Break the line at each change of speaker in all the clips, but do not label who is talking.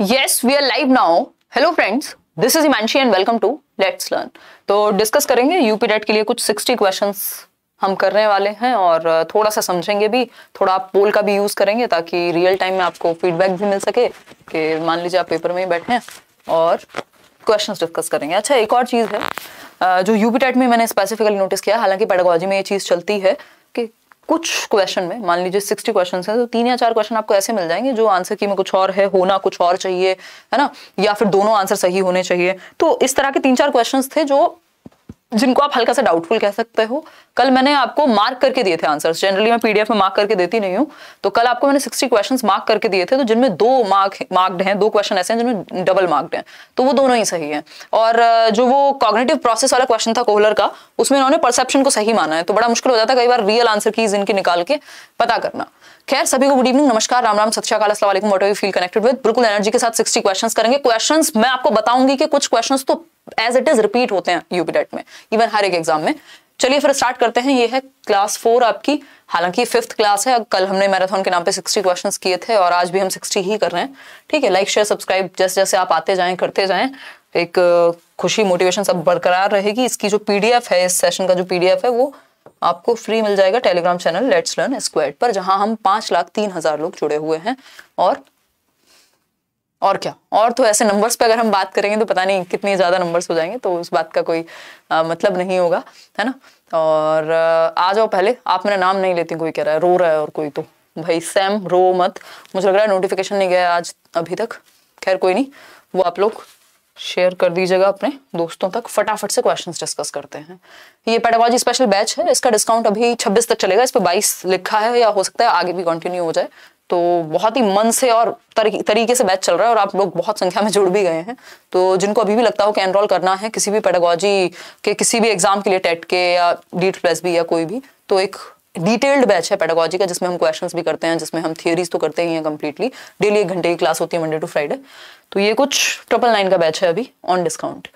Yes we are live now hello friends this is Imanshi and welcome to let's learn तो discuss करेंगे UP TET के लिए कुछ 60 questions हम करने वाले हैं और uh, थोड़ा सा समझेंगे भी थोड़ा आप पोल का भी यूज करेंगे ताकि रियल टाइम में आपको फीडबैक भी मिल सके कि मान लीजिए आप पेपर में ही बैठे हैं और क्वेश्चंस डिस्कस करेंगे अच्छा एक और चीज़ है uh, जो यूपी टेट में मैंने स्पेसिफिकली नोटिस किया हालांकि पेडागोजी में ये चीज़ चलती है कि कुछ क्वेश्चन में मान लीजिए सिक्सटी क्वेश्चन है तो तीन या चार क्वेश्चन आपको ऐसे मिल जाएंगे जो आंसर की में कुछ और है होना कुछ और चाहिए है ना या फिर दोनों आंसर सही होने चाहिए तो इस तरह के तीन चार क्वेश्चन थे जो जिनको आप हल्का सा डाउटफुल कह सकते हो कल मैंने आपको मार्क करके दिए थे आंसर्स जनरली मैं पीडीएफ में मार्क करके देती नहीं हूँ तो कल आपको मैंने 60 क्वेश्चंस मार्क करके दिए थे तो जिनमें दो मार्क मार्क्ड हैं दो क्वेश्चन ऐसे हैं जिनमें डबल मार्क्ड हैं तो वो दोनों ही सही है और जो वो कॉग्नेटिव प्रोसेस वाला क्वेश्चन था कोहलर का उसमें इन्होंने परसेप्शन को सही माना है तो बड़ा मुश्किल हो जाता है कई बार रियल आंसर की इनकी निकाल के पता करना खैर सभी को गुड इवनिंग नमस्कार राम राम सत्याकाल वालेकुम what you feel connected with बिल्कुल एनर्जी के साथ 60 क्वेश्चंस करेंगे क्वेश्चंस मैं आपको बताऊंगी कि कुछ क्वेश्चंस तो एज इट इज रिपीट होते हैं यूपी डेट में इवन हर एक एग्जाम में चलिए फिर स्टार्ट करते हैं ये है क्लास फोर आपकी हालांकि फिफ्थ क्लास है कल हमने मैराथन के नाम पे 60 क्वेश्चंस किए थे और आज भी हम 60 ही कर रहे हैं ठीक है लाइक शेयर सब्सक्राइब जैसे जैसे आप आते जाएं करते जाएं एक खुशी मोटिवेशन सब बरकरार रहेगी इसकी जो पीडीएफ है इस सेशन का जो पीडीएफ है वो आपको फ्री मिल जाएगा Telegram channel let's learn squad पर जहां हम पांच लाख तीन हजार लोग जुड़े हुए हैं और और क्या और तो ऐसे नंबर्स पे अगर हम बात करेंगे तो पता नहीं कितने ज़्यादा नंबर्स हो जाएंगे तो उस बात का कोई आ, मतलब नहीं होगा है ना और आ जाओ पहले आप मेरा नाम नहीं लेती कोई कह रहा है रो रहा है और कोई तो भाई सैम रो मत मुझे लग रहा है नोटिफिकेशन नहीं गया आज अभी तक खैर कोई नहीं वो आप लोग शेयर कर दीजिएगा अपने दोस्तों तक फटाफट से क्वेश्चंस डिस्कस करते हैं ये पेडोलॉजी स्पेशल बैच है इसका डिस्काउंट अभी 26 तक चलेगा इस पर 22 लिखा है या हो सकता है आगे भी कंटिन्यू हो जाए तो बहुत ही मन से और तरीके से बैच चल रहा है और आप लोग बहुत संख्या में जुड़ भी गए हैं तो जिनको अभी भी लगता हो कि एनरोल करना है किसी भी पेडागोजी के किसी भी एग्जाम के लिए टेट के या डीट प्लस भी या कोई भी तो एक डिटेल्ड बैच है पेडागोजी का जिसमें हम क्वेश्चंस भी करते हैं जिसमें हम थियोरीज तो करते ही हैं कम्प्लीटली डेली एक घंटे की क्लास होती है मंडे टू फ्राइडे तो ये कुछ ट्रिपल नाइन का बैच है अभी on discount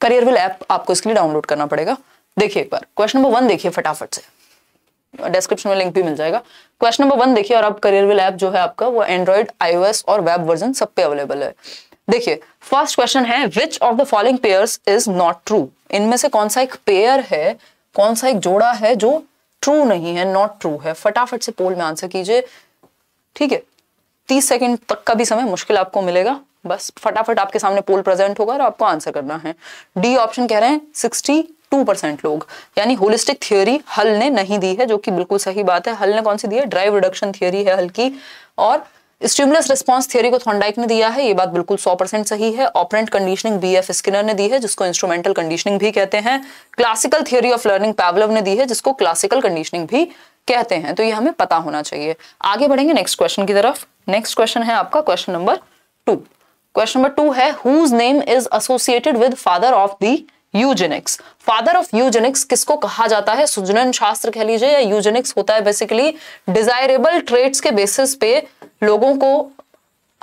career will app आपको इसके लिए डाउनलोड करना पड़ेगा देखिए एक बार क्वेश्चन नंबर वन देखिए फटाफट से डिस्क्रिप्शन में लिंक भी मिल जाएगा क्वेश्चन नंबर वन देखिए और अब करियर विल ऐप जो है आपका वो एंड्रॉइड आईओ और वेब वर्जन सब पे अवेलेबल है देखिए फर्स्ट क्वेश्चन है which of the following pair is not true इनमें से कौन सा एक पेयर है कौन सा एक जोड़ा है जो ट्रू नहीं है नॉट ट्रू है फटाफट से पोल में आंसर कीजिए ठीक है तीस सेकेंड तक का भी समय मुश्किल आपको मिलेगा बस फटाफट आपके सामने पोल प्रेजेंट होगा और आपको आंसर करना है डी ऑप्शन कह रहे हैं सिक्सटी टू परसेंट लोग यानी होलिस्टिक थियोरी हल ने नहीं दी है जो कि बिल्कुल सही बात है हल ने कौन सी दी है ड्राइव रिडक्शन थियोरी है हल की और स्टिमुलस रिस्पॉन्स थियोरी को थॉन्डाइक ने दिया है ये बात बिल्कुल 100 परसेंट सही है operant conditioning B F Skinner ने दी है जिसको इंस्ट्रूमेंटल कंडीशनिंग भी कहते हैं classical theory of learning Pavlov ने दी है जिसको क्लासिकल कंडीशनिंग भी कहते हैं तो ये हमें पता होना चाहिए आगे बढ़ेंगे नेक्स्ट क्वेश्चन की तरफ नेक्स्ट क्वेश्चन है आपका question number two question number two है whose name is associated with father of the eugenics father of eugenics किसको कहा जाता है सुजनन शास्त्र कह लीजिए या यूजेनिक्स होता है बेसिकली डिजायरेबल ट्रेड्स के बेसिस पे लोगों को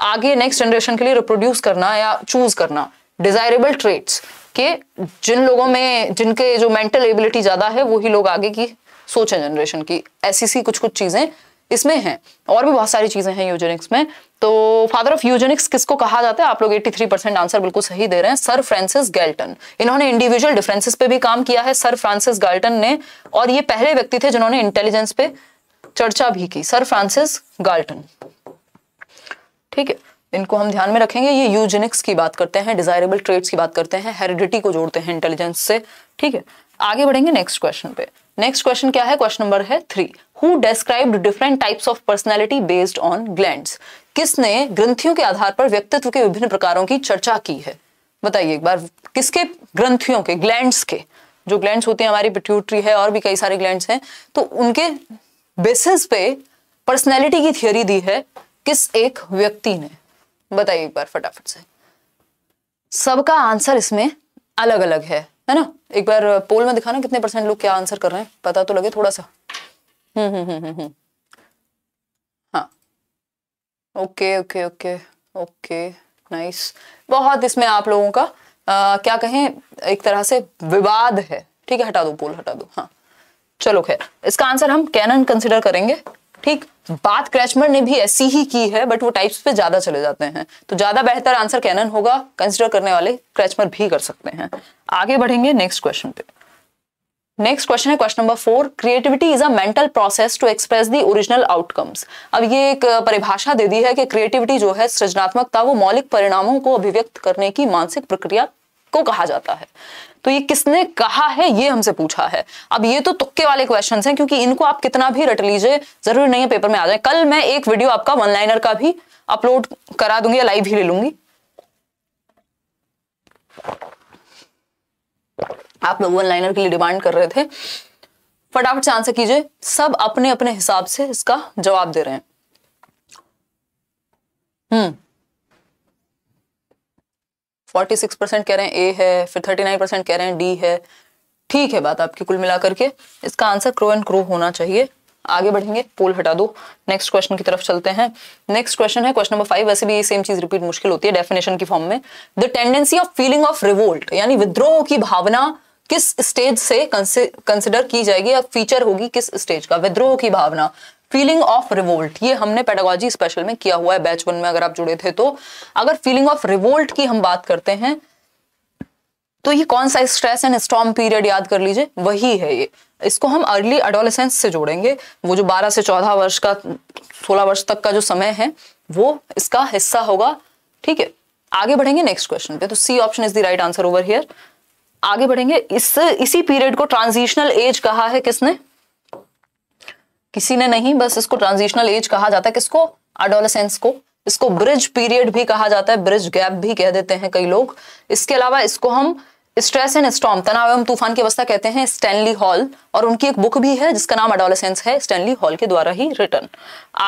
आगे नेक्स्ट जनरेशन के लिए रिप्रोड्यूस करना या चूज करना डिजायरेबल ट्रेट्स के जिन लोगों में जिनके जो मेंटल एबिलिटी ज्यादा है वही लोग आगे की सोच है जनरेशन की ऐसी सी कुछ कुछ चीजें इसमें हैं और भी बहुत सारी चीजें हैं यूजेनिक्स में तो फादर ऑफ यूजेनिक्स किसको कहा जाता है आप लोग 83 परसेंट आंसर बिल्कुल सही दे रहे हैं सर फ्रांसिस गैल्टन इन्होंने इंडिविजुअल डिफरेंसेस पे भी काम किया है सर फ्रांसिस गैल्टन ने और ये पहले व्यक्ति थे जिन्होंने इंटेलिजेंस पे चर्चा भी की सर फ्रांसिस गाल्टन ठीक है इनको हम ध्यान में रखेंगे ये यूजेनिक्स की बात करते हैं डिजायरेबल ट्रेड्स की बात करते हैं हेरिडिटी को जोड़ते हैं इंटेलिजेंस से ठीक है आगे बढ़ेंगे नेक्स्ट क्वेश्चन पे नेक्स्ट क्वेश्चन क्या है क्वेश्चन नंबर है three who described different types of personality based on glands किसने ग्रंथियों के आधार पर व्यक्तित्व के विभिन्न प्रकारों की चर्चा की है बताइए एक बार किसके ग्रंथियों के ग्लैंड्स के जो ग्लैंड्स होते हैं हमारी पिट्यूटरी है और भी कई सारे ग्लैंड्स हैं तो उनके बेसिस पे पर्सनैलिटी की थियोरी दी है किस एक व्यक्ति ने बताइए एक बार फटाफट से सबका आंसर इसमें अलग अलग है है ना एक बार पोल में दिखाना कितने परसेंट लोग क्या आंसर कर रहे हैं पता तो लगे थोड़ा सा हम्म हम्म हम्म, हम्म, हम्म। हाँ okay okay okay okay nice बहुत इसमें आप लोगों का आ, क्या कहें एक तरह से विवाद है ठीक है हटा दो पोल हटा दो हाँ चलो खैर इसका आंसर हम कैनन कंसिडर करेंगे ठीक बात क्रैचमर ने भी ऐसी ही की है बट वो टाइप्स पे ज्यादा चले जाते हैं तो ज्यादा बेहतर आंसर कैनन होगा कंसिडर करने वाले क्रैचमर भी कर सकते हैं आगे बढ़ेंगे नेक्स्ट क्वेश्चन पे नेक्स्ट क्वेश्चन है question number four creativity is a mental process to express the original outcomes अब ये एक परिभाषा दे दी है कि क्रिएटिविटी जो है सृजनात्मकता वो मौलिक परिणामों को अभिव्यक्त करने की मानसिक प्रक्रिया को कहा जाता है तो ये किसने कहा है ये हमसे पूछा है अब ये तो तुक्के वाले क्वेश्चन हैं क्योंकि इनको आप कितना भी रट लीजिए जरूरी नहीं है पेपर में आ जाए कल मैं एक वीडियो आपका वन लाइनर का भी अपलोड करा दूंगी या लाइव ही ले लूंगी आप लोग वन लाइनर के लिए डिमांड कर रहे थे फटाफट से आंसर कीजिए सब अपने अपने हिसाब से इसका जवाब दे रहे हैं हम्म फोर्टी सिक्स परसेंट कह रहे हैं ए है फिर थर्टी नाइन परसेंट कह रहे हैं डी है ठीक है बात आपकी कुल मिलाकर के इसका आंसर क्रो एंड क्रो होना चाहिए आगे बढ़ेंगे पोल हटा दो नेक्स्ट क्वेश्चन की तरफ चलते हैं नेक्स्ट क्वेश्चन है क्वेश्चन नंबर फाइव वैसे भी ये सेम चीज रिपीट मुश्किल होती है डेफिनेशन की फॉर्म में the tendency of feeling of revolt यानी विद्रोह की भावना किस स्टेज से कंसिडर की जाएगी या फीचर होगी किस स्टेज का विद्रोह की भावना फीलिंग ऑफ रिवोल्ट ये हमने पेडोलॉजी स्पेशल में किया हुआ है बैच वन में अगर आप जुड़े थे तो अगर फीलिंग ऑफ रिवोल्ट की हम बात करते हैं तो ये कौन सा स्ट्रेस एंड स्टॉम पीरियड याद कर लीजिए वही है ये इसको हम अर्ली एडोलेसेंस से जोड़ेंगे वो जो 12 से 14 वर्ष का 16 वर्ष तक का जो समय है वो इसका हिस्सा होगा ठीक है आगे बढ़ेंगे नेक्स्ट क्वेश्चन पे तो C option is the right answer over here आगे बढ़ेंगे इस इसी पीरियड को ट्रांजिशनल एज कहा है किसने किसी ने नहीं बस इसको ट्रांजिशनल एज कहा जाता है किसको अडोलसेंस को इसको ब्रिज पीरियड भी कहा जाता है ब्रिज गैप भी कह देते हैं कई लोग इसके अलावा इसको हम स्ट्रेस एंड स्टॉम तनाव एवं तूफान की अवस्था कहते हैं स्टैनली हॉल और उनकी एक बुक भी है जिसका नाम अडोलसेंस है स्टैनली हॉल के द्वारा ही रिटर्न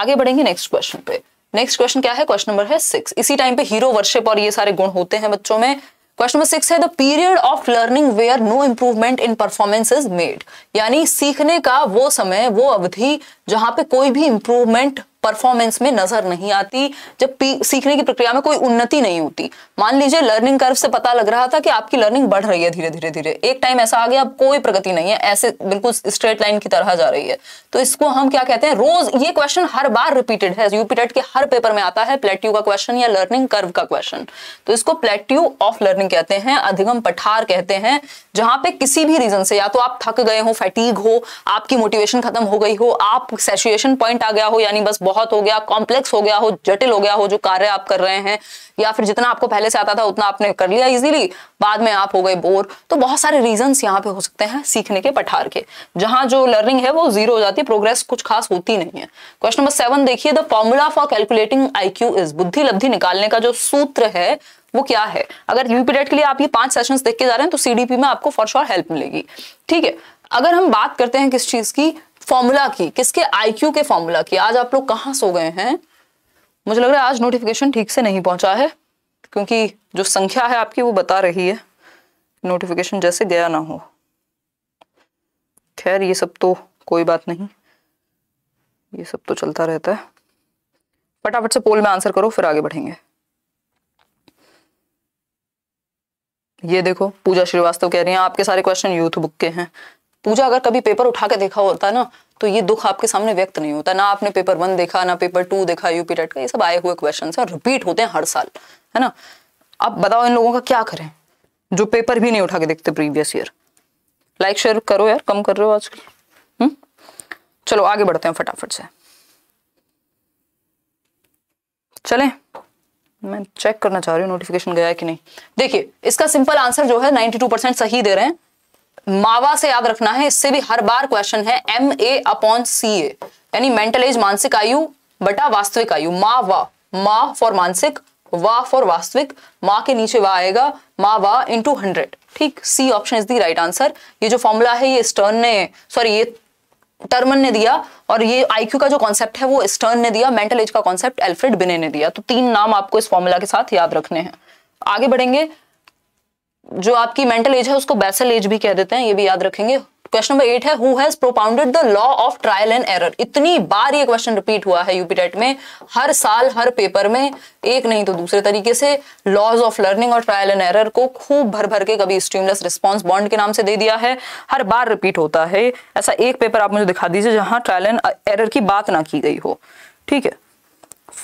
आगे बढ़ेंगे नेक्स्ट क्वेश्चन पे नेक्स्ट क्वेश्चन क्या है क्वेश्चन नंबर है सिक्स इसी टाइम पे हीरो वर्शिप और ये सारे गुण होते हैं बच्चों में क्वेश्चन नंबर सिक्स है the period of learning where no improvement in performance is made यानी सीखने का वो समय वो अवधि जहां पे कोई भी इंप्रूवमेंट परफॉर्मेंस में नजर नहीं आती जब सीखने की प्रक्रिया में कोई उन्नति नहीं होती मान लीजिए लर्निंग कर्व से पता लग रहा था कि आपकी लर्निंग बढ़ रही है धीरे धीरे धीरे एक टाइम ऐसा आ गया अब कोई प्रगति नहीं है ऐसे बिल्कुल स्ट्रेट लाइन की तरह जा रही है तो इसको हम क्या कहते हैं रोज ये क्वेश्चन हर बार रिपीटेड है यूपीटेट के हर पेपर में आता है प्लेट्यू का क्वेश्चन या लर्निंग कर्व का क्वेश्चन तो इसको प्लेट्यू ऑफ लर्निंग कहते हैं अधिगम पठार कहते हैं जहां पे किसी भी रीजन से या तो आप थक गए हो फैटीग हो आपकी मोटिवेशन खत्म हो गई हो आप सेचुएशन पॉइंट आ गया हो यानी बस बहुत हो गया कॉम्प्लेक्स हो गया हो जटिल हो गया हो जो कार्य आप कर रहे हैं या फिर जितना आपको पहले से आता था उतना आपने कर लिया इजीली बाद में आप हो गए बोर तो बहुत सारे रीजन यहाँ पे हो सकते हैं सीखने के पठार के जहां जो लर्निंग है वो जीरो हो जाती है प्रोग्रेस कुछ खास होती नहीं है क्वेश्चन नंबर सेवन देखिए the formula for calculating I Q is बुद्धि लब्धि निकालने का जो सूत्र है वो क्या है अगर यूपी डेट के लिए आप ये पांच सेशंस देख के जा रहे हैं तो सीडीपी में आपको फॉर श्योर हेल्प मिलेगी ठीक है अगर हम बात करते हैं किस चीज की फॉर्मूला की किसके आईक्यू के फॉर्मूला की आज आप लोग कहाँ सो गए हैं मुझे लग रहा है आज नोटिफिकेशन ठीक से नहीं पहुंचा है क्योंकि जो संख्या है आपकी वो बता रही है नोटिफिकेशन जैसे गया ना हो खैर ये सब तो कोई बात नहीं ये सब तो चलता रहता है फटाफट से पोल में आंसर करो फिर आगे बढ़ेंगे ये देखो पूजा श्रीवास्तव कह रही हैं आपके सारे क्वेश्चन यूथ बुक के हैं पूजा अगर कभी पेपर उठा के देखा होता ना तो ये दुख आपके सामने व्यक्त नहीं होता ना आपने पेपर वन देखा ना पेपर टू देखा यूपी टेट का ये सब आए हुए क्वेश्चन है रिपीट होते हैं हर साल है ना अब बताओ इन लोगों का क्या करें जो पेपर भी नहीं उठा के देखते प्रीवियस ईयर लाइक शेयर करो यार कम कर रहे हो आजकल हम्म? चलो आगे बढ़ते हैं फटाफट से चलें मैं चेक करना चाह रही हूँ नोटिफिकेशन गया है कि नहीं देखिए इसका सिंपल आंसर जो है 92 परसेंट सही दे रहे हैं मावा से याद रखना है इससे भी हर बार क्वेश्चन है M A upon C A यानी मेंटल एज मानसिक आयु बटा वास्तविक आयु मा वा मा फॉर मानसिक वा फॉर वास्तविक मा के नीचे वा आएगा मा वा इंटू हंड्रेड ठीक C option is the right answer ये जो फॉर्मूला है ये स्टर्न ने सॉरी ये टर्मन ने दिया और ये आईक्यू का जो कॉन्सेप्ट है वो स्टर्न ने दिया मेंटल एज का कॉन्सेप्ट एल्फ्रेड बिने ने दिया तो तीन नाम आपको इस फॉर्मूला के साथ याद रखने हैं आगे बढ़ेंगे जो आपकी मेंटल एज है उसको बेसल एज भी कह देते हैं ये भी याद रखेंगे क्वेश्चन नंबर एट है who has propounded the law of trial and error इतनी बार ये क्वेश्चन रिपीट हुआ है यूपी में हर साल हर पेपर में एक नहीं तो दूसरे तरीके से लॉज ऑफ लर्निंग और ट्रायल एंड एरर को खूब भर भर के कभी स्ट्रीमलेस रिस्पॉन्स बॉन्ड के नाम से दे दिया है हर बार रिपीट होता है ऐसा एक पेपर आप मुझे दिखा दीजिए जहां ट्रायल एंड एरर की बात ना की गई हो ठीक है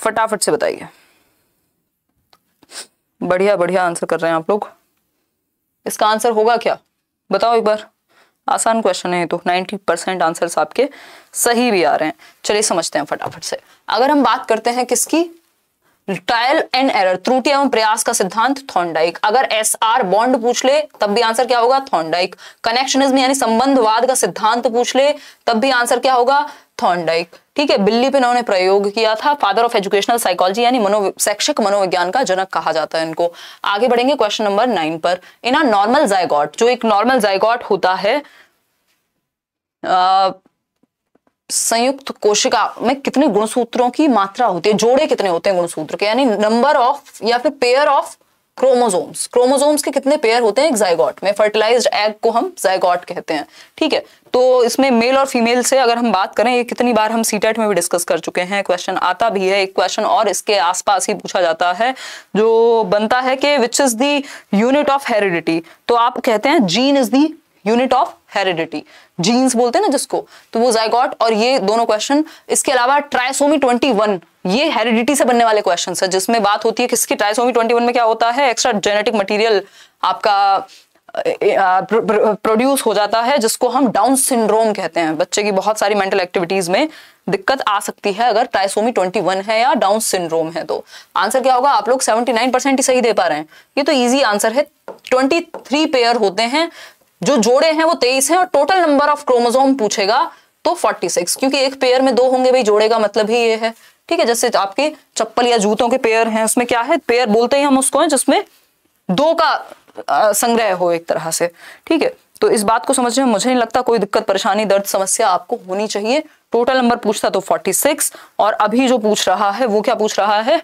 फटाफट से बताइए बढ़िया बढ़िया आंसर कर रहे हैं आप लोग इसका आंसर होगा क्या बताओ एक बार आसान क्वेश्चन है तो 90 परसेंट आंसर आपके सही भी आ रहे हैं चलिए समझते हैं फटाफट से अगर हम बात करते हैं किसकी ट्रायल एंड एरर त्रुटि एवं प्रयास का सिद्धांत थॉन्डाइक अगर एस आर बॉन्ड पूछ ले तब भी आंसर क्या होगा थॉन्डाइक कनेक्शनिज्म यानी संबंधवाद का सिद्धांत पूछ ले तब भी आंसर क्या होगा थॉर्नडाइक ठीक है बिल्ली पे इन्होंने प्रयोग किया था फादर ऑफ एजुकेशनल साइकोलॉजी यानी मनो शैक्षिक मनोविज्ञान का जनक कहा जाता है इनको आगे बढ़ेंगे क्वेश्चन नंबर नाइन पर इन नॉर्मल जायगॉट जो एक नॉर्मल जायगॉट होता है संयुक्त कोशिका में कितने गुणसूत्रों की मात्रा होती है जोड़े कितने होते हैं गुणसूत्र के यानी नंबर ऑफ या फिर पेयर ऑफ क्रोमोसोम्स क्रोमोसोम्स के कितने पेयर होते हैं जायगॉट में फर्टिलाइज्ड एग को हम जायगॉट कहते हैं ठीक है तो इसमें मेल और फीमेल से अगर हम बात करें ये कितनी बार हम सीटेट में भी डिस्कस कर चुके हैं क्वेश्चन आता भी है एक क्वेश्चन और इसके आसपास ही पूछा जाता है जो बनता है कि विच इज दूनिट यूनिट ऑफ हेरिडिटी तो आप कहते हैं gene is the unit of heredity genes बोलते हैं ना जिसको तो वो जायगॉट और ये दोनों क्वेश्चन इसके अलावा ट्राइसोमी 21 ये हेरिडिटी से बनने वाले क्वेश्चन है जिसमें बात होती है किसकी ट्राइसोमी 21 में क्या होता है एक्स्ट्रा जेनेटिक मटीरियल आपका प्रोड्यूस हो जाता है जिसको हम डाउन सिंड्रोम कहते हैं बच्चे की बहुत सारी मेंटल एक्टिविटीज में दिक्कत आ सकती है अगर ट्राइसोमी 21 है या डाउन सिंड्रोम है तो आंसर क्या होगा आप लोग 79 परसेंट ही सही दे पा रहे हैं ये तो इजी आंसर है 23 पेयर होते हैं जो जोड़े हैं वो तेईस है और टोटल नंबर ऑफ क्रोमोजोम पूछेगा तो फोर्टी सिक्स क्योंकि एक पेयर में दो होंगे भाई जोड़े का मतलब ही ये है ठीक है जैसे आपके चप्पल या जूतों के पेयर हैं उसमें क्या है पेयर बोलते ही हम उसको हैं जिसमें दो का संग्रह हो एक तरह से ठीक है तो इस बात को समझने में मुझे नहीं लगता कोई दिक्कत परेशानी दर्द समस्या आपको होनी चाहिए टोटल नंबर पूछता तो फोर्टी और अभी जो पूछ रहा है वो क्या पूछ रहा है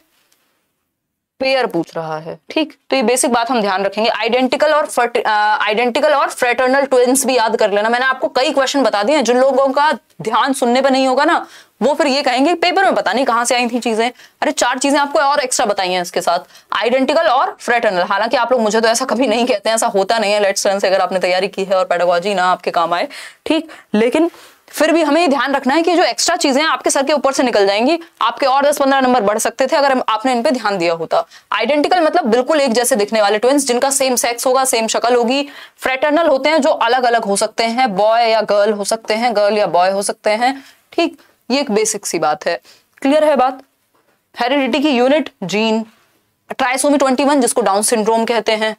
पेयर पूछ रहा है ठीक तो ये बेसिक बात हम ध्यान रखेंगे आइडेंटिकल और आइडेंटिकल और फ्रेटर्नल ट्विंस भी याद कर लेना मैंने आपको कई क्वेश्चन बता दिए हैं जिन लोगों का ध्यान सुनने पर नहीं होगा ना वो फिर ये कहेंगे पेपर में पता नहीं कहां से आई थी चीजें अरे चार चीजें आपको और एक्स्ट्रा बताई हैं इसके साथ आइडेंटिकल और फ्रेटर्नल हालांकि आप लोग मुझे तो ऐसा कभी नहीं कहते हैं ऐसा होता नहीं है लेट्स अगर आपने तैयारी की है और पेडोलॉजी ना आपके काम आए ठीक लेकिन फिर भी हमें ध्यान रखना है कि जो एक्स्ट्रा चीजें आपके सर के ऊपर से निकल जाएंगी आपके और 10-15 नंबर बढ़ सकते थे अगर आपने इन पे ध्यान दिया होता आइडेंटिकल मतलब बिल्कुल एक जैसे दिखने वाले ट्विंस जिनका सेम सेक्स होगा सेम शक्ल होगी फ्रेटर्नल होते हैं जो अलग अलग हो सकते हैं बॉय या गर्ल हो सकते हैं गर्ल या बॉय हो सकते हैं ठीक ये एक बेसिक सी बात है क्लियर है बात हेरिडिटी की यूनिट जीन ट्राइसोमी ट्वेंटी जिसको डाउन सिंड्रोम कहते हैं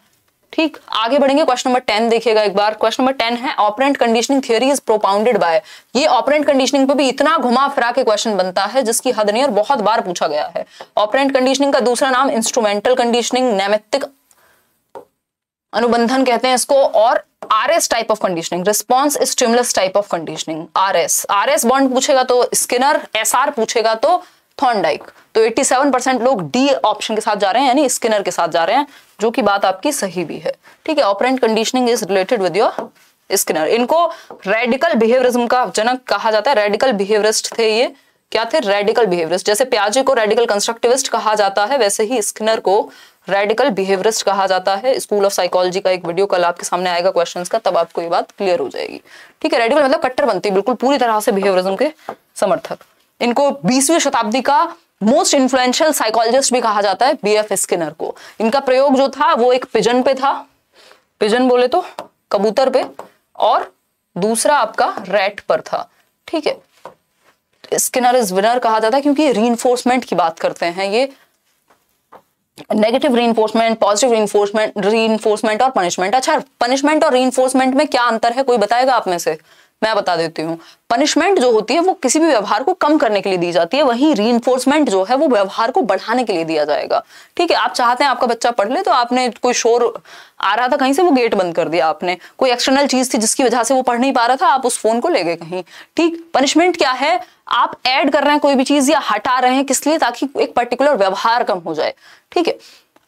ठीक आगे बढ़ेंगे क्वेश्चन नंबर टेन देखिएगा एक बार क्वेश्चन नंबर टेन है operant conditioning theory is propounded by ये ऑपरेंट कंडीशनिंग पे भी इतना घुमा फिरा के क्वेश्चन बनता है जिसकी हद नहीं और बहुत बार पूछा गया है ऑपरेंट कंडीशनिंग का दूसरा नाम इंस्ट्रूमेंटल कंडीशनिंग नैमित्तिक अनुबंधन कहते हैं इसको और R S type of conditioning response stimulus type of conditioning R S R S bond पूछेगा तो स्किनर एस आर पूछेगा तो थॉर्नडाइक तो 87 परसेंट लोग डी ऑप्शन के साथ जा रहे हैं यानी स्किनर के साथ जा रहे हैं जो कि बात आपकी सही भी है ठीक है operant conditioning is related with your Skinner इनको रेडिकल बिहेवियरिज्म का जनक कहा जाता है रेडिकल बिहेवियरिस्ट थे ये क्या थे रेडिकल बिहेवियरिस्ट जैसे प्याजे को रेडिकल कंस्ट्रक्टिविस्ट कहा जाता है वैसे ही स्किनर को रेडिकल बिहेवियरिस्ट कहा जाता है स्कूल ऑफ साइकोलॉजी का एक वीडियो कल आपके सामने आएगा क्वेश्चन का तब आपको ये बात क्लियर हो जाएगी ठीक है रेडिकल मतलब कट्टर बनती है बिल्कुल पूरी तरह से बिहेवियरिज्म के समर्थक इनको बीसवीं शताब्दी का मोस्ट इन्फ्लुएंशियल साइकोलॉजिस्ट भी कहा जाता है बी एफ स्किनर को इनका प्रयोग जो था वो एक पिजन पे था पिजन बोले तो कबूतर पे और दूसरा आपका रेट पर था ठीक है स्किनर इज विनर कहा जाता है क्योंकि री की बात करते हैं ये negative reinforcement positive reinforcement reinforcement और पनिशमेंट अच्छा पनिशमेंट और री इन्फोर्समेंट में क्या अंतर है कोई बताएगा आप में से मैं बता देती हूँ पनिशमेंट जो होती है वो किसी भी व्यवहार को कम करने के लिए दी जाती है वहीं री जो है वो व्यवहार को बढ़ाने के लिए दिया जाएगा ठीक है आप चाहते हैं आपका बच्चा पढ़ ले तो आपने कोई शोर आ रहा था कहीं से वो गेट बंद कर दिया आपने कोई एक्सटर्नल चीज थी जिसकी वजह से वो पढ़ नहीं पा रहा था आप उस फोन को ले गए कहीं ठीक पनिशमेंट क्या है आप एड कर रहे हैं कोई भी चीज या हटा रहे हैं किस लिए ताकि एक पर्टिकुलर व्यवहार कम हो जाए ठीक है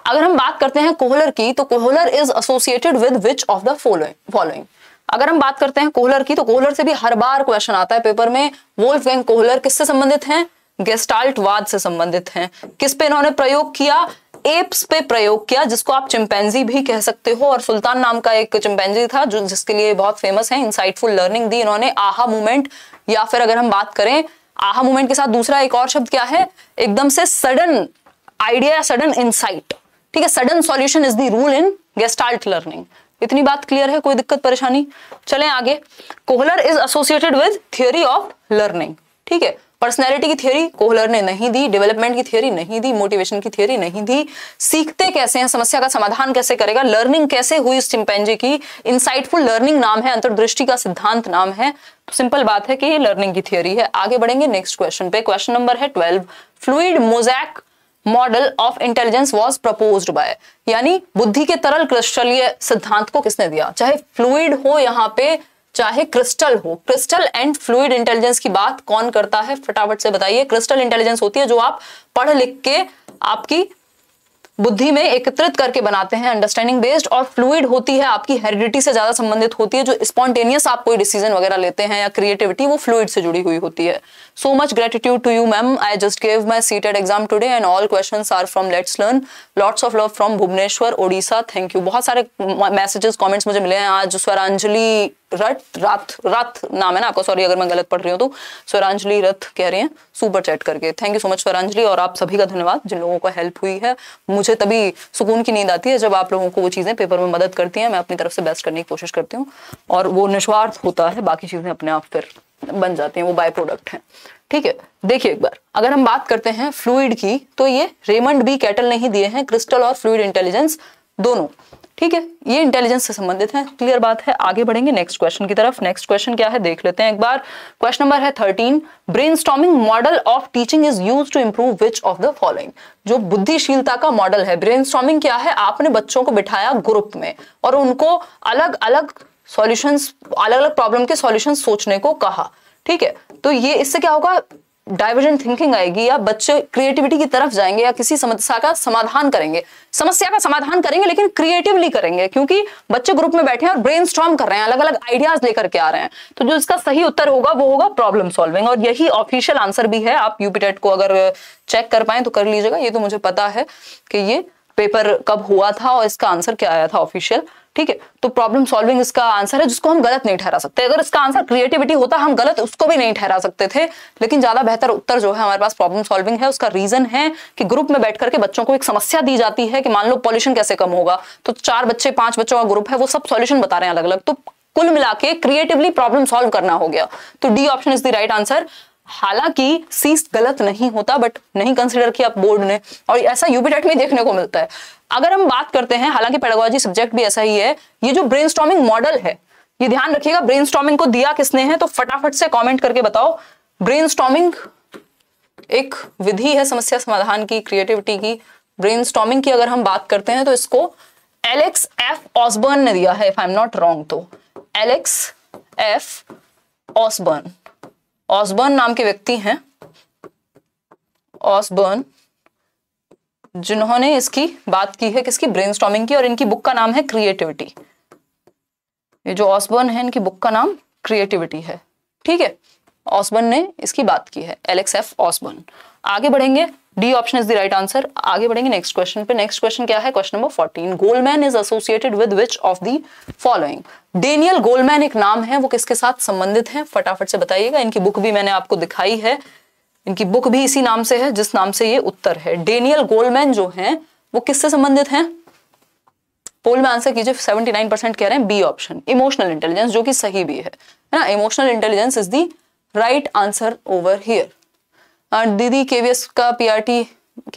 अगर हम बात करते हैं कोहलर की तो Kohler is associated with which of the following following अगर हम बात करते हैं कोहलर की तो कोहलर से भी हर बार क्वेश्चन आता है पेपर में वोल्फ गैंग कोहलर किससे संबंधित हैं गेस्टाल्टवाद से संबंधित हैं किस पे इन्होंने प्रयोग किया एप्स पे प्रयोग किया जिसको आप चिंपैंजी भी कह सकते हो और सुल्तान नाम का एक चिंपैंजी था जो जिसके लिए बहुत फेमस है इंसाइटफुल लर्निंग दी इन्होंने आहा मूवमेंट या फिर अगर हम बात करें आहा मूवमेंट के साथ दूसरा एक और शब्द क्या है एकदम से सडन आइडिया या सडन इंसाइट ठीक है sudden solution is the rule in gestalt learning इतनी बात क्लियर है कोई दिक्कत परेशानी चले आगे Kohler is associated with theory of learning ठीक है पर्सनैलिटी की थियोरी कोहलर ने नहीं दी डेवलपमेंट की थियोरी नहीं दी मोटिवेशन की थियोरी नहीं दी सीखते कैसे हैं समस्या का समाधान कैसे करेगा लर्निंग कैसे हुई इस जी की इनसाइटफुल लर्निंग नाम है अंतर्दृष्टि का सिद्धांत नाम है सिंपल तो बात है कि ये लर्निंग की थियोरी है आगे बढ़ेंगे नेक्स्ट क्वेश्चन पे क्वेश्चन नंबर है twelve fluid mosaic model of intelligence was propose by यानी बुद्धि के तरल क्रिस्टलीय सिद्धांत को किसने दिया चाहे फ्लूड हो यहाँ पे चाहे क्रिस्टल हो क्रिस्टल एंड फ्लूड इंटेलिजेंस की बात कौन करता है फटाफट से बताइए क्रिस्टल इंटेलिजेंस होती है जो आप पढ़ लिख के आपकी बुद्धि में एकत्रित करके बनाते हैं अंडरस्टैंडिंग बेस्ड और फ्लूइड होती है आपकी हेरिडिटी से ज्यादा संबंधित होती है जो स्पॉन्टेनियस आप कोई डिसीजन वगैरह लेते हैं या क्रिएटिविटी वो फ्लूइड से जुड़ी हुई होती है so much gratitude to you ma'am I just gave my CTET exam today and all question are from let's learn lots of love from Bhubaneswar Odisha thank you बहुत सारे मैसेजेस कॉमेंट्स मुझे मिले हैं आज स्वरांजलि रथ रथ रथ नाम है ना आपका सॉरी अगर मैं गलत पढ़ रही हूँ तो स्वरांजलि रथ कह रहे हैं सुपर चैट करके thank you so much Swaranjali और आप सभी का धन्यवाद जिन लोगों को हेल्प हुई है मुझे तभी सुकून की नींद आती है जब आप लोगों को वो चीज़ें पेपर में मदद करती हैं मैं अपनी तरफ से बेस्ट करने की कोशिश करती हूँ और वो निस्वार्थ होता है बाकी चीज़ें अपने आप फिर बन जाती हैं वो बाय प्रोडक्ट है ठीक है देखिए एक बार अगर हम बात करते हैं फ्लूइड की तो ये रेमंड बी कैटल ने ही दिए हैं क्रिस्टल और फ्लूइड इंटेलिजेंस दोनों ठीक है ये इंटेलिजेंस से संबंधित है क्लियर बात है आगे बढ़ेंगे नेक्स्ट क्वेश्चन की तरफ नेक्स्ट क्वेश्चन क्या है देख लेते हैं एक बार क्वेश्चन नंबर है thirteen brain model of teaching is use to improve which of the following जो बुद्धिशीलता का मॉडल है ब्रेन क्या है आपने बच्चों को बिठाया ग्रुप में और उनको अलग अलग सॉल्यूशंस अलग अलग प्रॉब्लम के सॉल्यूशन सोचने को कहा ठीक है तो ये इससे क्या होगा डाइवर्जेंट थिंकिंग आएगी या बच्चे क्रिएटिविटी की तरफ जाएंगे या किसी समस्या का समाधान करेंगे समस्या का समाधान करेंगे लेकिन क्रिएटिवली करेंगे क्योंकि बच्चे ग्रुप में बैठे हैं और ब्रेन कर रहे हैं अलग अलग आइडियाज लेकर के आ रहे हैं तो जो इसका सही उत्तर होगा वो होगा प्रॉब्लम सॉल्विंग और यही ऑफिशियल आंसर भी है आप यूपीटेट को अगर चेक कर पाए तो कर लीजिएगा ये तो मुझे पता है कि ये पेपर कब हुआ था और इसका आंसर क्या आया था ऑफिशियल ठीक है तो प्रॉब्लम सॉल्विंग इसका आंसर है जिसको हम गलत नहीं ठहरा सकते अगर इसका आंसर क्रिएटिविटी होता हम गलत उसको भी नहीं ठहरा सकते थे लेकिन ज्यादा बेहतर उत्तर जो है हमारे पास प्रॉब्लम सॉल्विंग है उसका रीजन है कि ग्रुप में बैठ करके बच्चों को एक समस्या दी जाती है कि मान लो पॉल्यूशन कैसे कम होगा तो चार बच्चे पांच बच्चों का ग्रुप है वो सब सोल्यूशन बता रहे हैं अलग अलग तो कुल मिला के क्रिएटिवली प्रॉब्लम सॉल्व करना हो गया तो D option is the right answer हालांकि सीस गलत नहीं होता बट नहीं कंसिडर किया बोर्ड ने और ऐसा यूबीडेट में देखने को मिलता है अगर हम बात करते हैं हालांकि पेडागोलॉजी सब्जेक्ट भी ऐसा ही है ये जो ब्रेन मॉडल है ये ध्यान रखिएगा ब्रेन को दिया किसने है तो फटाफट से कॉमेंट करके बताओ ब्रेन एक विधि है समस्या समाधान की क्रिएटिविटी की ब्रेन की अगर हम बात करते हैं तो इसको एलेक्स एफ ऑसबर्न ने दिया है if I am not wrong तो एलेक्स एफ ऑसबर्न ऑसबर्न नाम के व्यक्ति हैं ऑसबर्न जिन्होंने इसकी बात की है किसकी ब्रेन की और इनकी बुक का नाम है क्रिएटिविटी ये जो ऑसबर्न है इनकी बुक का नाम क्रिएटिविटी है ठीक है ऑसबर्न ने इसकी बात की है एलेक्स एफ ऑसबर्न आगे बढ़ेंगे D option is the right answer आगे बढ़ेंगे नेक्स्ट क्वेश्चन पे नेक्स्ट क्वेश्चन क्या है question number fourteen Goldman is associated with which of the following Daniel Goldman एक नाम है वो किसके साथ संबंधित है फटाफट से बताइएगा इनकी बुक भी मैंने आपको दिखाई है इनकी बुक भी इसी नाम से है जिस नाम से ये उत्तर है डेनियल गोलमैन जो हैं वो किससे संबंधित हैं पोल में आंसर कीजिए 79 परसेंट कह रहे हैं बी ऑप्शन इमोशनल इंटेलिजेंस जो कि सही भी है ना emotional intelligence is the right answer over here दीदी केवीएस का पीआरटी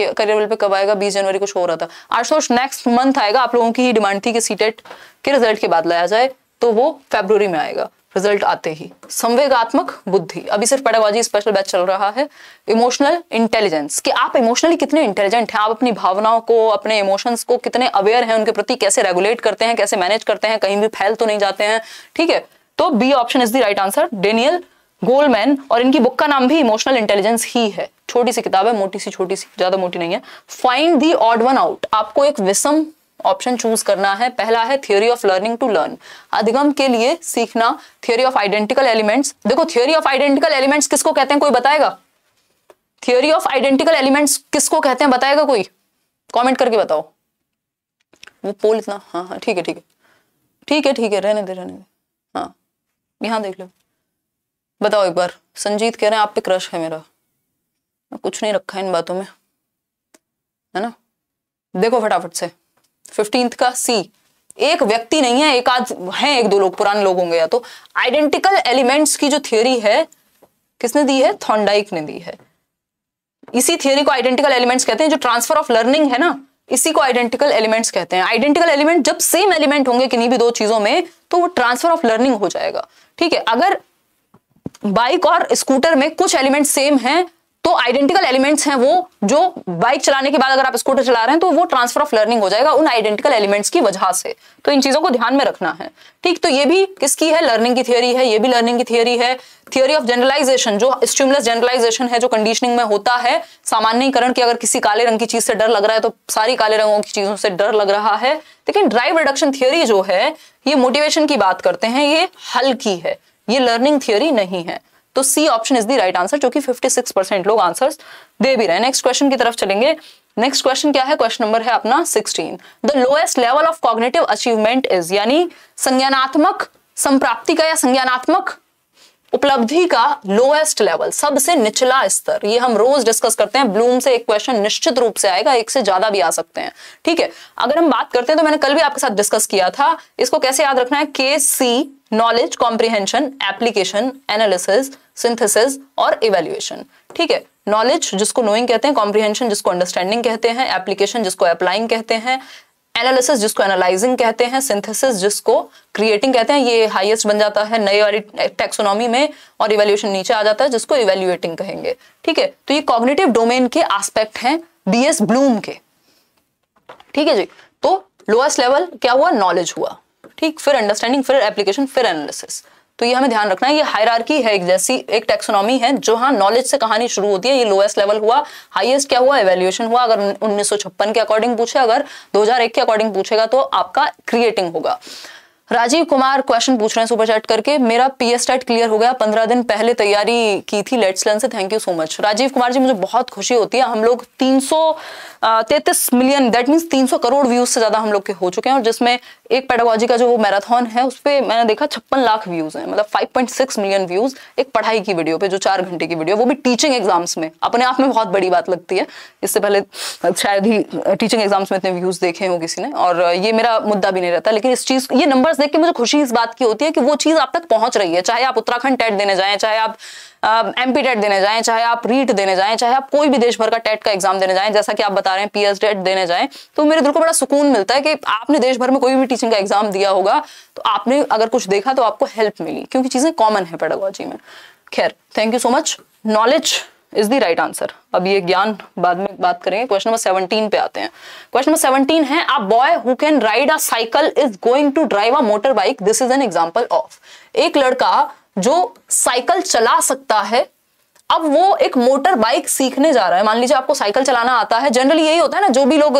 करियर लेवल पे कब आएगा बीस जनवरी कुछ हो रहा था आशुतोष नेक्स्ट मंथ आएगा आप लोगों की ही डिमांड थी कि सीटेट e के रिजल्ट के बाद लाया जाए तो वो फेब्रुवरी में आएगा रिजल्ट आते ही संवेगात्मक बुद्धि अभी सिर्फ पेडागॉजी स्पेशल बैच चल रहा है इमोशनल इंटेलिजेंस कि आप इमोशनली कितने इंटेलिजेंट हैं आप अपनी भावनाओं को अपने इमोशंस को कितने अवेयर हैं उनके प्रति कैसे रेगुलेट करते हैं कैसे मैनेज करते हैं कहीं भी फैल तो नहीं जाते हैं ठीक है तो B option is the right answer Daniel Goleman और इनकी बुक का नाम भी इमोशनल इंटेलिजेंस ही है छोटी सी किताब है मोटी सी छोटी सी ज्यादा मोटी नहीं है find the odd one out आपको एक विषम ऑप्शन चूज करना है पहला है theory of learning to learn अधिगम के लिए सीखना थियोरी ऑफ आइडेंटिकल एलिमेंट्स देखो थियोरी ऑफ आइडेंटिकल एलिमेंट्स किसको कहते हैं कोई बताएगा थियोरी ऑफ आइडेंटिकल एलिमेंट्स किसको कहते हैं बताएगा कोई कॉमेंट करके बताओ वो पोल इतना हाँ हाँ ठीक है ठीक है ठीक है ठीक है रहने दे रहने दे हाँ यहाँ देख लो बताओ एक बार संजीत कह रहे हैं आप पे क्रश है मेरा कुछ नहीं रखा है इन बातों में है ना देखो फटाफट से फिफ्टींथ का सी एक व्यक्ति नहीं है एक आध है एक दो लोग पुराने लोग होंगे या तो आइडेंटिकल एलिमेंट्स की जो थियोरी है किसने दी है थॉन्डाइक ने दी है इसी थियोरी को आइडेंटिकल एलिमेंट्स कहते हैं जो ट्रांसफर ऑफ लर्निंग है ना इसी को आइडेंटिकल एलिमेंट्स कहते हैं आइडेंटिकल एलिमेंट जब सेम एलिमेंट होंगे किन्हीं भी दो चीजों में तो वो ट्रांसफर ऑफ लर्निंग हो जाएगा ठीक है अगर बाइक और स्कूटर में कुछ एलिमेंट सेम हैं तो आइडेंटिकल एलिमेंट्स हैं वो जो बाइक चलाने के बाद अगर आप स्कूटर चला रहे हैं तो वो ट्रांसफर ऑफ लर्निंग हो जाएगा उन आइडेंटिकल एलिमेंट्स की वजह से तो इन चीजों को ध्यान में रखना है ठीक तो ये भी किसकी है लर्निंग की थियोरी है ये भी लर्निंग की थियोरी है थियोरी ऑफ जनरलाइजेशन जो स्टिमुलस जनरलाइजेशन है जो कंडीशनिंग में होता है सामान्यकरण की अगर किसी काले रंग की चीज से डर लग रहा है तो सारी काले रंगों की चीजों से डर लग रहा है लेकिन ड्राइव रिडक्शन थियोरी जो है ये मोटिवेशन की बात करते हैं ये हल्की है ये लर्निंग थियोरी नहीं है तो C option is the right answer जो कि 56 परसेंट लोग आंसर्स दे भी रहे हैं नेक्स्ट क्वेश्चन की तरफ चलेंगे नेक्स्ट क्वेश्चन क्या है क्वेश्चन नंबर है अपना 16 the lowest level of cognitive achievement is यानी संज्ञानात्मक संप्राप्ति का या संज्ञानात्मक उपलब्धि का लोएस्ट लेवल सबसे निचला स्तर ये हम रोज डिस्कस करते हैं ब्लूम से एक क्वेश्चन निश्चित रूप से आएगा एक से ज्यादा भी आ सकते हैं ठीक है अगर हम बात करते हैं तो मैंने कल भी आपके साथ डिस्कस किया था इसको कैसे याद रखना है के सी knowledge comprehension application analysis synthesis और इवेल्युएशन ठीक है नॉलेज जिसको नोइंग कहते हैं कॉम्प्रीहेंशन जिसको अंडरस्टैंडिंग कहते हैं एप्लीकेशन जिसको अप्लाइंग कहते हैं एनालिसिस जिसको एनालाइजिंग कहते हैं सिंथेसिस जिसको क्रिएटिंग कहते हैं ये हाईएस्ट बन जाता है नए वाली टेक्सोनॉमी में और इवेल्युएशन नीचे आ जाता है जिसको इवेल्युएटिंग कहेंगे ठीक है तो ये कॉग्निटिव डोमेन के आस्पेक्ट हैं बीएस ब्लूम के ठीक है जी तो लोएस्ट लेवल क्या हुआ नॉलेज हुआ ठीक फिर अंडरस्टैंडिंग फिर एप्लीकेशन फिर एनालिसिस तो ये हमें ध्यान रखना है ये हायरार्की है एक जैसी एक टेक्सोनॉमी है जो हाँ नॉलेज से कहानी शुरू होती है ये लोएस्ट लेवल हुआ हाईएस्ट क्या हुआ एवेल्यूएशन हुआ अगर 1956 के अकॉर्डिंग पूछे अगर 2001 के अकॉर्डिंग पूछेगा तो आपका क्रिएटिंग होगा राजीव कुमार क्वेश्चन पूछ रहे हैं सुपर चैट करके मेरा पी टेट क्लियर हो गया पंद्रह दिन पहले तैयारी की थी लेट्स लर्न से thank you so much Rajeev Kumar ji मुझे बहुत खुशी होती है हम लोग तीन तैतीस million that means 300 crore views से ज्यादा हम लोग के हो चुके हैं और जिसमें एक पेडागोजी का जो वो मैराथन है उस पर मैंने देखा छप्पन लाख व्यूज हैं मतलब 5.6 मिलियन व्यूज एक पढ़ाई की वीडियो पे जो चार घंटे की वीडियो वो भी टीचिंग एग्जाम्स में अपने आप में बहुत बड़ी बात लगती है इससे पहले शायद ही टीचिंग एग्जाम्स में इतने व्यूज देखे हो किसी ने और ये मेरा मुद्दा भी नहीं रहता लेकिन इस चीज ये नंबर देख के मुझे खुशी इस बात की होती है कि वो चीज आप तक पहुंच रही है चाहे आप उत्तराखंड टेट देने जाएं चाहे आप एमपी टेट देने जाएं चाहे आप रीट देने जाएं चाहे आप कोई भी देश भर का टेट का एग्जाम देने जाएं जैसा कि आप बता रहे हैं पीएस टेट देने जाएं तो मेरे दिल को बड़ा सुकून मिलता है कि आपने देश भर में कोई भी टीचिंग का एग्जाम दिया होगा तो आपने अगर कुछ देखा तो आपको हेल्प मिली क्योंकि चीजें कॉमन है पेडोलॉजी में खैर thank you so much knowledge is the right answer अब ये ज्ञान बाद में बात करेंगे क्वेश्चन नंबर सेवनटीन पे आते हैं क्वेश्चन नंबर सेवनटीन है a boy who can ride a cycle is going to drive a motor bike this is an example of एक लड़का जो साइकिल चला सकता है अब वो एक मोटर बाइक सीखने जा रहा है मान लीजिए आपको साइकिल चलाना आता है जनरली यही होता है ना जो भी लोग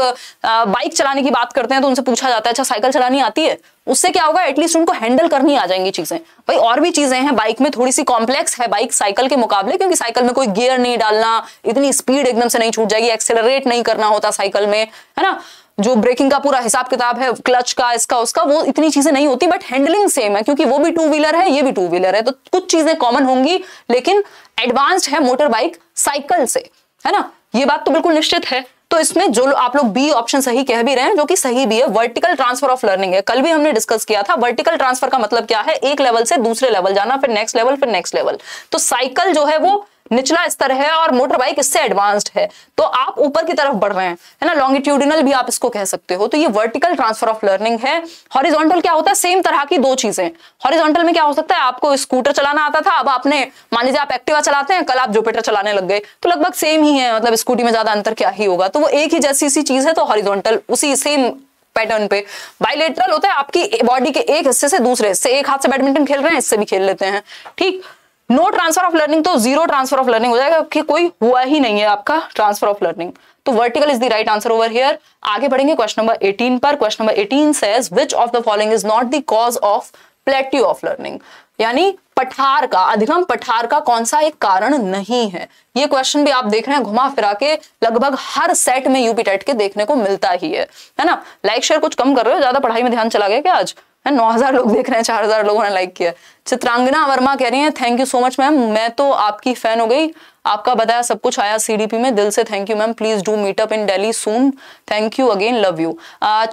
बाइक चलाने की बात करते हैं तो उनसे पूछा जाता है अच्छा साइकिल चलानी आती है उससे क्या होगा एटलीस्ट उनको हैंडल करनी आ जाएंगी चीजें भाई और भी चीजें हैं बाइक में थोड़ी सी कॉम्प्लेक्स है बाइक साइकिल के मुकाबले क्योंकि साइकिल में कोई गियर नहीं डालना इतनी स्पीड एकदम से नहीं छूट जाएगी एक्सेलरेट नहीं करना होता साइकिल में है ना जो ब्रेकिंग का पूरा हिसाब किताब है क्लच का इसका उसका वो इतनी चीजें नहीं होती बट हैंडलिंग सेम है क्योंकि वो भी टू व्हीलर है ये भी टू व्हीलर है तो कुछ चीजें कॉमन होंगी लेकिन एडवांस्ड है मोटर बाइक साइकिल से है ना ये बात तो बिल्कुल निश्चित है तो इसमें जो आप लोग बी ऑप्शन सही कह भी रहे हैं जो कि सही भी है वर्टिकल ट्रांसफर ऑफ लर्निंग है कल भी हमने डिस्कस किया था वर्टिकल ट्रांसफर का मतलब क्या है एक लेवल से दूसरे लेवल जाना फिर नेक्स्ट लेवल फिर नेक्स्ट लेवल तो साइकिल जो है वो निचला स्तर है और मोटर बाइक इससे एडवांस्ड है तो आप ऊपर की तरफ बढ़ रहे हैं है ना लॉन्गिट्यूडिनल भी आप इसको कह सकते हो तो ये वर्टिकल ट्रांसफर ऑफ लर्निंग है हॉरिजॉन्टल क्या होता है सेम तरह की दो चीजें हॉरिजॉन्टल में क्या हो सकता है आपको स्कूटर चलाना आता था अब आपने मान लीजिए आप एक्टिवा चलाते हैं कल आप जुपिटर चलाने लग गए तो लगभग सेम ही है मतलब स्कूटी में ज्यादा अंतर क्या ही होगा तो वो एक ही जैसी सी चीज है तो हॉरिजॉन्टल उसी सेम पैटर्न पे बाइलेटरल होता है आपकी बॉडी के एक हिस्से से दूसरे हिस्से एक हाथ से बैडमिंटन खेल रहे हैं इससे भी खेल लेते हैं ठीक नो ट्रांसफर ऑफ लर्निंग तो जीरो ट्रांसफर ऑफ लर्निंग हो जाएगा कि कोई हुआ ही नहीं है आपका ट्रांसफर ऑफ लर्निंग तो vertical is the right answer over here आगे बढ़ेंगे क्वेश्चन नंबर 18 पर question number 18 says which of the following is not the cause of plateau of learning यानी पठार का अधिगम पठार का कौन सा एक कारण नहीं है ये क्वेश्चन भी आप देख रहे हैं घुमा फिरा के लगभग हर सेट में यूपी टेट के देखने को मिलता ही है है ना लाइक शेयर कुछ कम कर रहे हो ज्यादा पढ़ाई में ध्यान चला गया क्या आज नौ हजार लोग देख रहे हैं चार हजार लोगों ने लाइक किया चित्रांगना वर्मा कह रही है thank you so much ma'am मैं तो आपकी फैन हो गई आपका बताया सब कुछ आया सीडीपी में दिल से thank you ma'am please do meetup in Delhi soon thank you again love you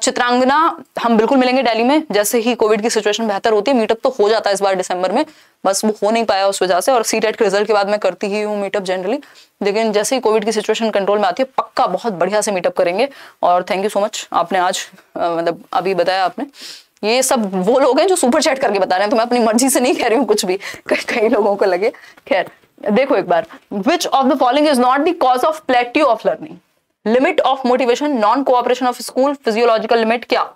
Chitrangana हम बिल्कुल मिलेंगे दिल्ली में जैसे ही कोविड की सिचुएशन बेहतर होती है मीटअप तो हो जाता है इस बार दिसंबर में बस वो हो नहीं पाया उस वजह से और सी टेट के रिजल्ट के बाद मैं करती ही हूँ मीटअप जनरली लेकिन जैसे ही कोविड की सिचुएशन कंट्रोल में आती है पक्का बहुत बढ़िया से मीटअप करेंगे और थैंक यू सो मच आपने आज मतलब अभी बताया आपने ये सब वो लोग हैं जो सुपर चैट करके बता रहे हैं तो मैं अपनी मर्जी से नहीं कह रही हूँ कुछ भी कई लोगों को लगे खैर देखो एक बार which of the following is not the cause of plateau of learning limit of motivation non cooperation of school physiological limit क्या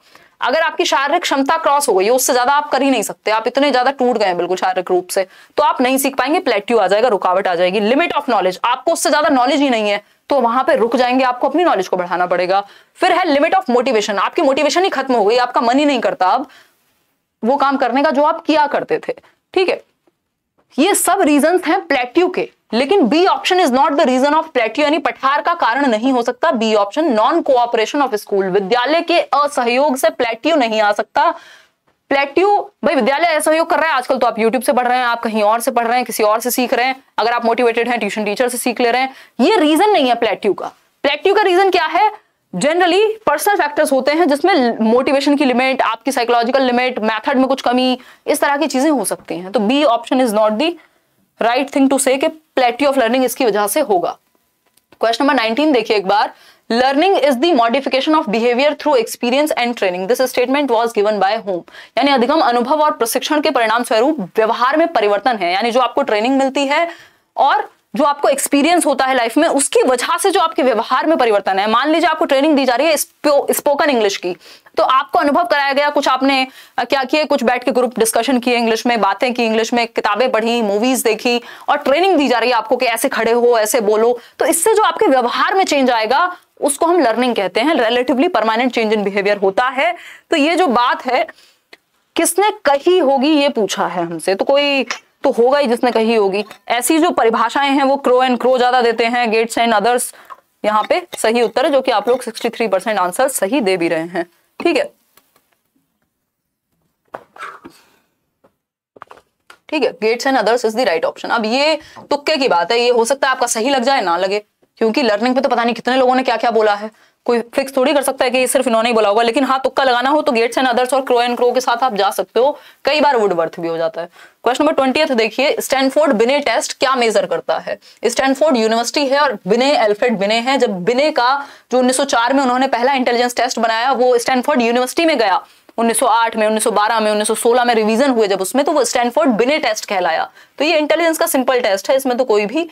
अगर आपकी शारीरिक क्षमता क्रॉस हो गई उससे ज्यादा आप कर ही नहीं सकते आप इतने ज्यादा टूट गए बिल्कुल शारीरिक रूप से तो आप नहीं सीख पाएंगे प्लेट्यू आ जाएगा रुकावट आ जाएगी लिमिट ऑफ नॉलेज आपको उससे ज्यादा नॉलेज ही नहीं है तो वहां पर रुक जाएंगे आपको अपनी नॉलेज को बढ़ाना पड़ेगा फिर है लिमिट ऑफ मोटिवेशन आपकी मोटिवेशन ही खत्म हो गई आपका मन ही नहीं करता अब वो काम करने का जो आप किया करते थे ठीक है ये सब रीजन हैं प्लेट्यू के लेकिन B option is not the reason of plateau यानी पठार का कारण नहीं हो सकता B option non cooperation of school विद्यालय के असहयोग से प्लेट्यू नहीं आ सकता प्लेट्यू भाई विद्यालय ऐसा योग कर रहा है आजकल तो आप यूट्यूब से पढ़ रहे हैं आप कहीं और से पढ़ रहे हैं किसी और से सीख रहे हैं अगर आप मोटिवेटेड हैं ट्यूशन टीचर से सीख ले रहे हैं ये रीजन नहीं है प्लेट्यू का प्लेट्यू का रीजन क्या है जनरली पर्सनल फैक्टर्स होते हैं जिसमें मोटिवेशन की लिमिट आपकी साइकोलॉजिकल लिमिट मैथड में कुछ कमी इस तरह की चीजें हो सकती हैं तो B option is not the right thing to say plateau of learning इसकी वजह से होगा क्वेश्चन नंबर 19 देखिए एक बार learning is the modification of behaviour through experience and training this statement was given by home यानी अधिगम अनुभव और प्रशिक्षण के परिणाम स्वरूप व्यवहार में परिवर्तन है यानी जो आपको ट्रेनिंग मिलती है और जो आपको एक्सपीरियंस होता है लाइफ में उसकी वजह से जो आपके व्यवहार में परिवर्तन है मान लीजिए आपको ट्रेनिंग दी जा रही है स्पोकन इंग्लिश की तो आपको अनुभव कराया गया कुछ आपने क्या किए कुछ बैठ के ग्रुप डिस्कशन किए इंग्लिश में बातें की इंग्लिश में किताबें पढ़ी मूवीज देखी और ट्रेनिंग दी जा रही है आपको कि ऐसे खड़े हो ऐसे बोलो तो इससे जो आपके व्यवहार में चेंज आएगा उसको हम लर्निंग कहते हैं relatively permanent change in behaviour होता है तो ये जो बात है किसने कही होगी ये पूछा है हमसे तो कोई तो होगा ही जिसने कही होगी ऐसी जो परिभाषाएं हैं वो क्रो एंड क्रो ज्यादा देते हैं गेट्स एंड अदर्स यहाँ पे सही उत्तर है जो कि आप लोग 63 परसेंट आंसर सही दे भी रहे हैं ठीक है ठीक है Gates and others is the right option अब ये तुक्के की बात है ये हो सकता है आपका सही लग जाए ना लगे क्योंकि लर्निंग पे तो पता नहीं कितने लोगों ने क्या क्या बोला है कोई फिक्स थोड़ी कर सकता है कि ये सिर्फ इन्होंने ही बोला होगा लेकिन हाँ तुक्का लगाना हो तो गेट्स एंड अदर्स और क्रो एंड क्रो के साथ आप जा सकते हो कई बार वुडवर्थ भी हो जाता है क्वेश्चन नंबर ट्वेंटी देखिए स्टैनफोर्ड बिने टेस्ट क्या मेजर करता है स्टैनफोर्ड यूनिवर्सिटी है और बिने एल्फ्रेड बिने है जब बिने का जो उन्नीस में उन्होंने पहला इंटेलिजेंस टेस्ट बनाया वो स्टैनफोर्ड यूनिवर्सिटी में गया 1908 में 1912 में 1916 में रिवीजन हुए जब उसमें तो वो स्टैनफोर्ड बिने टेस्ट कहलाया तो ये इंटेलिजेंस का सिंपल टेस्ट है इसमें तो कोई भी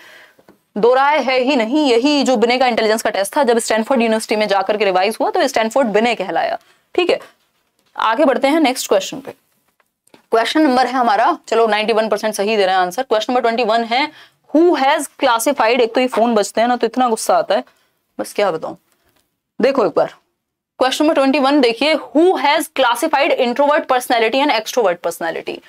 दो राय है ही नहीं यही जो बिने का इंटेलिजेंस का टेस्ट था जब स्टैनफोर्ड यूनिवर्सिटी में जाकर के रिवाइज हुआ तो स्टैनफोर्ड बिने कहलाया ठीक है आगे बढ़ते हैं नेक्स्ट क्वेश्चन पे क्वेश्चन नंबर है हमारा चलो 91 सही दे रहे हैं आंसर क्वेश्चन नंबर 21 है हु हैज क्लासिफाइड एक तो ये फोन बजते हैं ना तो इतना गुस्सा आता है बस क्या बताऊं देखो एक बार क्वेश्चन नंबर 21 देखिए who has classified introvert personality and extrovert personality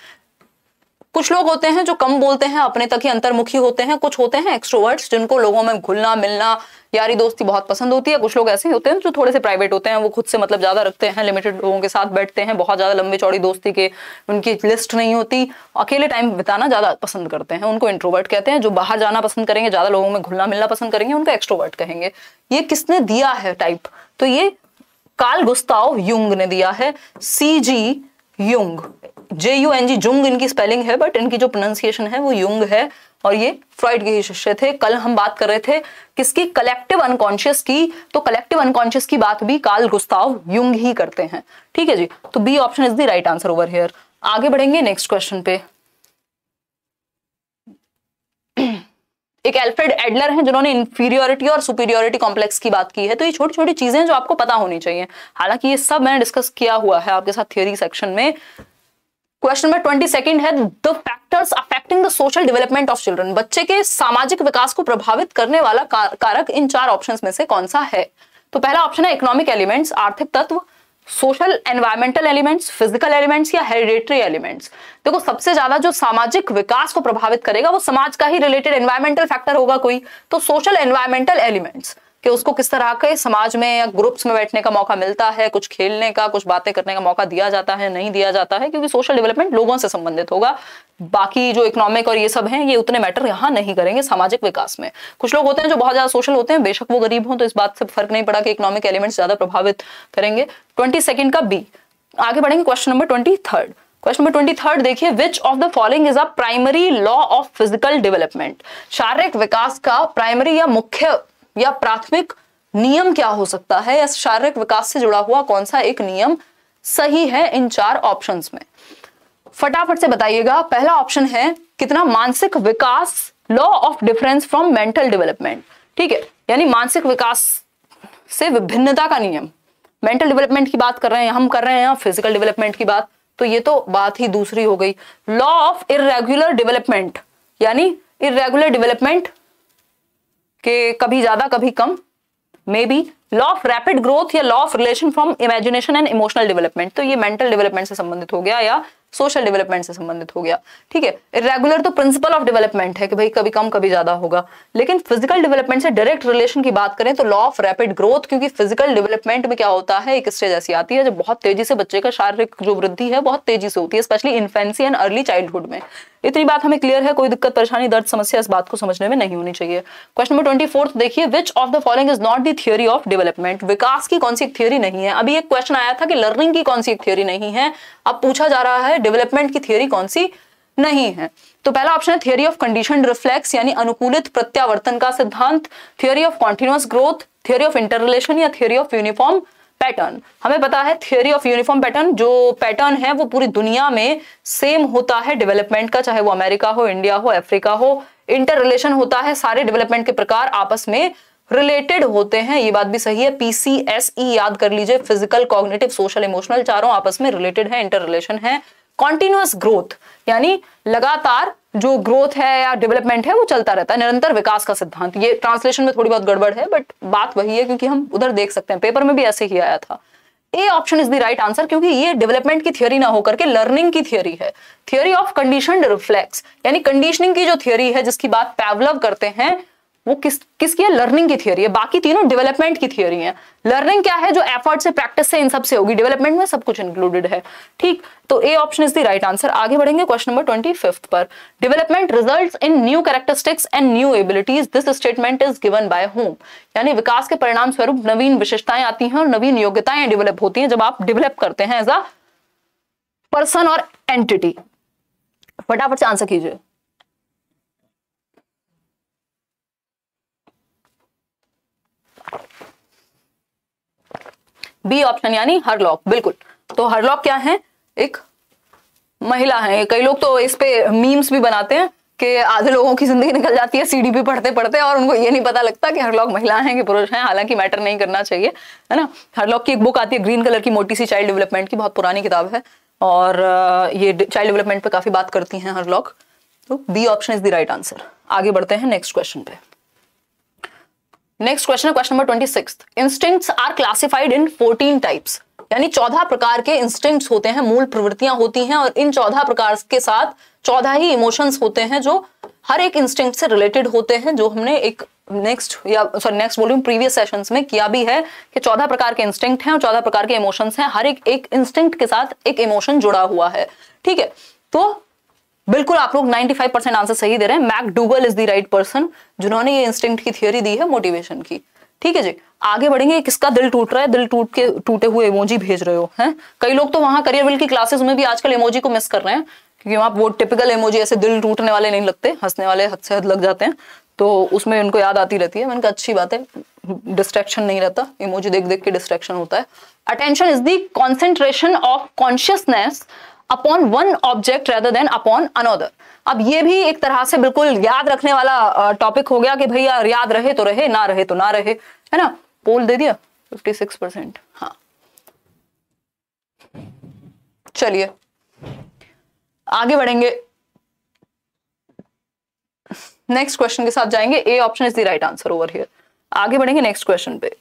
कुछ लोग होते हैं जो कम बोलते हैं अपने तक ही अंतर्मुखी होते हैं कुछ होते हैं एक्स्ट्रोवर्ट्स जिनको लोगों में घुलना मिलना यारी दोस्ती बहुत पसंद होती है कुछ लोग ऐसे होते हैं जो थोड़े से प्राइवेट होते हैं वो खुद से मतलब ज्यादा रखते हैं लिमिटेड लोगों के साथ बैठते हैं बहुत ज्यादा लंबी चौड़ी दोस्ती के उनकी लिस्ट नहीं होती अकेले टाइम बिताना ज्यादा पसंद करते हैं उनको इंट्रोवर्ट कहते हैं जो बाहर जाना पसंद करेंगे ज्यादा लोगों में घुलना मिलना पसंद करेंगे उनको एक्सट्रोवर्ट कहेंगे ये किसने दिया है टाइप तो ये कार्ल गुस्ताव युंग ने दिया है C G Jung J U N G Jung इनकी स्पेलिंग है बट इनकी जो प्रोनाउंसिएशन है वो युंग है और ये फ्रॉइड के ही शिष्य थे कल हम बात कर रहे थे किसकी कलेक्टिव अनकॉन्शियस की तो कलेक्टिव अनकॉन्शियस की बात भी काल गुस्ताव युंग ही करते हैं ठीक है जी तो B option is the right answer over here आगे बढ़ेंगे नेक्स्ट क्वेश्चन पे एक एल्फ्रेड एडलर हैं जिन्होंने इन्फीरियोरिटी और सुपीरियोरिटी कॉम्प्लेक्स की बात की है तो ये छोटी छोटी चीजें जो आपको पता होनी चाहिए हालांकि ये सब मैंने डिस्कस किया हुआ है आपके साथ थियोरी सेक्शन में क्वेश्चन नंबर ट्वेंटी सेकेंड है the factors affecting the social development of children बच्चे के सामाजिक विकास को प्रभावित करने वाला कारक इन चार ऑप्शन में से कौन सा है तो पहला ऑप्शन है इकोनॉमिक एलिमेंट्स आर्थिक तत्व social environmental elements physical elements या हेरिडेटरी एलिमेंट्स देखो सबसे ज्यादा जो सामाजिक विकास को प्रभावित करेगा वो समाज का ही रिलेटेड एनवायरमेंटल फैक्टर होगा कोई तो सोशल एनवायरमेंटल एलिमेंट्स कि उसको किस तरह के समाज में या ग्रुप्स में बैठने का मौका मिलता है कुछ खेलने का कुछ बातें करने का मौका दिया जाता है नहीं दिया जाता है क्योंकि सोशल डेवलपमेंट लोगों से संबंधित होगा बाकी जो इकोनॉमिक और ये सब हैं ये उतने मैटर यहाँ नहीं करेंगे सामाजिक विकास में कुछ लोग होते हैं जो बहुत ज्यादा सोशल होते हैं बेशक वो गरीब हों तो इस बात से फर्क नहीं पड़ा कि इकोनॉमिक एलिमेंट्स ज्यादा प्रभावित करेंगे ट्वेंटी सेकेंड का बी आगे बढ़ेंगे question number twenty third question number twenty third देखिए which of the following is a primary law of physical development शारीरिक विकास का प्राइमरी या मुख्य या प्राथमिक नियम क्या हो सकता है या शारीरिक विकास से जुड़ा हुआ कौन सा एक नियम सही है इन चार ऑप्शंस में फटाफट से बताइएगा पहला ऑप्शन है कितना मानसिक विकास law of difference from mental development ठीक है यानी मानसिक विकास से विभिन्नता का नियम मेंटल डेवलपमेंट की बात कर रहे हैं हम कर रहे हैं फिजिकल डेवलपमेंट की बात तो ये तो बात ही दूसरी हो गई लॉ ऑफ इरेग्युलर डेवलपमेंट यानी इरेग्युलर डेवलपमेंट कि कभी ज्यादा कभी कम maybe law of rapid growth या law of relation from imagination and emotional development तो ये मेंटल डेवलपमेंट से संबंधित हो गया या सोशल डेवलपमेंट से संबंधित हो गया ठीक है रेगुलर तो प्रिंसिपल ऑफ डेवलपमेंट है कि भाई कभी कम कभी ज्यादा होगा लेकिन फिजिकल डेवलपमेंट से डायरेक्ट रिलेशन की बात करें तो लॉ ऑफ रैपिड ग्रोथ क्योंकि फिजिकल डेवलपमेंट में क्या होता है एक स्टेज ऐसी आती है जब बहुत तेजी से बच्चे का शारीरिक जो वृद्धि है बहुत तेजी से होती है specially infancy and early childhood में इतनी बात हमें क्लियर है कोई दिक्कत परेशानी दर्द समस्या इस बात को समझने में नहीं होनी चाहिए क्वेश्चन नंबर ट्वेंटी फोर्थ देखिए which of the following is not the theory of development विकास की कौन सी थियोरी नहीं है अभी एक क्वेश्चन आया था कि लर्निंग की कौन सी थियोरी नहीं है अब पूछा जा रहा है डेवलपमेंट की थियोरी कौन सी नहीं है तो पहला ऑप्शन है थियोरी ऑफ कंडीशन रिफ्लेक्स यानी अनुकूलित प्रत्यावर्तन का सिद्धांत theory of continuous growth theory of interrelation या थियोरी ऑफ यूनिफॉर्म पैटर्न हमें पता है थियोरी ऑफ यूनिफॉर्म पैटर्न जो पैटर्न है वो पूरी दुनिया में सेम होता है डेवलपमेंट का चाहे वो अमेरिका हो इंडिया हो अफ्रीका हो इंटर रिलेशन होता है सारे डेवलपमेंट के प्रकार आपस में रिलेटेड होते हैं ये बात भी सही है पीसीएसई e, याद कर लीजिए फिजिकल कॉग्निटिव सोशल इमोशनल चारों आपस में रिलेटेड है इंटर रिलेशन है कॉन्टिन्यूस ग्रोथ यानी लगातार जो ग्रोथ है या डेवलपमेंट है वो चलता रहता है निरंतर विकास का सिद्धांत ये ट्रांसलेशन में थोड़ी बहुत गड़बड़ है बट बात वही है क्योंकि हम उधर देख सकते हैं पेपर में भी ऐसे ही आया था A option is the right answer क्योंकि ये डेवलपमेंट की थियोरी ना होकर के लर्निंग की थियोरी है थियोरी ऑफ कंडीशन रिफ्लेक्स यानी कंडीशनिंग की जो थियोरी है जिसकी बात पैवलव करते हैं वो किस किसकी है लर्निंग की थियोरी है बाकी तीनों डेवलपमेंट की थियोरी है लर्निंग क्या है जो एफर्ट से प्रैक्टिस से इन सब से होगी डेवलपमेंट में सब कुछ इंक्लूडेड है ठीक तो A option is the right answer आगे बढ़ेंगे क्वेश्चन नंबर ट्वेंटी फिफ्थ पर development results in new characteristics and new abilities this statement is given by home यानी विकास के परिणाम स्वरूप नवीन विशेषताएं आती हैं और नवीन योग्यताएं डेवलप होती हैं जब आप डेवलप करते हैं एज अ पर्सन और एंटिटी फटाफट से आंसर कीजिए बी ऑप्शन यानी हरलॉक बिल्कुल तो हरलॉक क्या है एक महिला है कई लोग तो इस पे मीम्स भी बनाते हैं कि आधे लोगों की जिंदगी निकल जाती है सीडी भी पढ़ते पढ़ते और उनको ये नहीं पता लगता कि हर लोग महिला हैं कि पुरुष हैं हालांकि मैटर नहीं करना चाहिए है ना हर लोग की एक बुक आती है ग्रीन कलर की मोटी सी चाइल्ड डेवलपमेंट की बहुत पुरानी किताब है और ये चाइल्ड डेवलपमेंट पर काफ़ी बात करती हैं हर लोग तो B option is the right answer आगे बढ़ते हैं नेक्स्ट क्वेश्चन पे नेक्स्ट क्वेश्चन है question number twenty six instincts are classified in fourteen types यानी चौदह प्रकार के इंस्टिंक्ट होते हैं मूल प्रवृत्तियां होती हैं और इन चौदह प्रकार के साथ चौदह ही इमोशंस होते हैं जो हर एक इंस्टिंक्ट से रिलेटेड होते हैं जो हमने एक नेक्स्ट या sorry next volume previous sessions में किया भी है कि चौदह प्रकार के इंस्टिंक्ट हैं और चौदह प्रकार के इमोशंस हैं हर एक एक इंस्टिंक्ट के साथ एक इमोशन जुड़ा हुआ है ठीक है तो बिल्कुल आप लोग 95 परसेंट आंसर सही दे रहे हैं मैक डूबल इज द राइट पर्सन जिन्होंने ये इंस्टिंक्ट की थियोरी दी है मोटिवेशन की ठीक है जी आगे बढ़ेंगे किसका दिल टूट रहा है दिल टूट के टूटे हुए इमोजी भेज रहे हो हैं कई लोग तो वहां करियर विल की क्लासेस में भी आजकल इमोजी को मिस कर रहे हैं क्योंकि वहां वो टिपिकल इमोजी ऐसे दिल टूटने वाले नहीं लगते हंसने वाले हद से हद लग जाते हैं तो उसमें उनको याद आती रहती है उनका अच्छी बात है डिस्ट्रैक्शन नहीं रहता इमोजी देख देख के डिस्ट्रैक्शन होता है attention is the concentration of consciousness upon one object rather than upon another अब ये भी एक तरह से बिल्कुल याद रखने वाला टॉपिक हो गया कि भैया याद रहे तो रहे ना रहे तो ना रहे है ना पोल दे दिया फिफ्टी सिक्स परसेंट हाँ चलिए आगे बढ़ेंगे नेक्स्ट क्वेश्चन के साथ जाएंगे A option is the right answer over here आगे बढ़ेंगे नेक्स्ट क्वेश्चन पे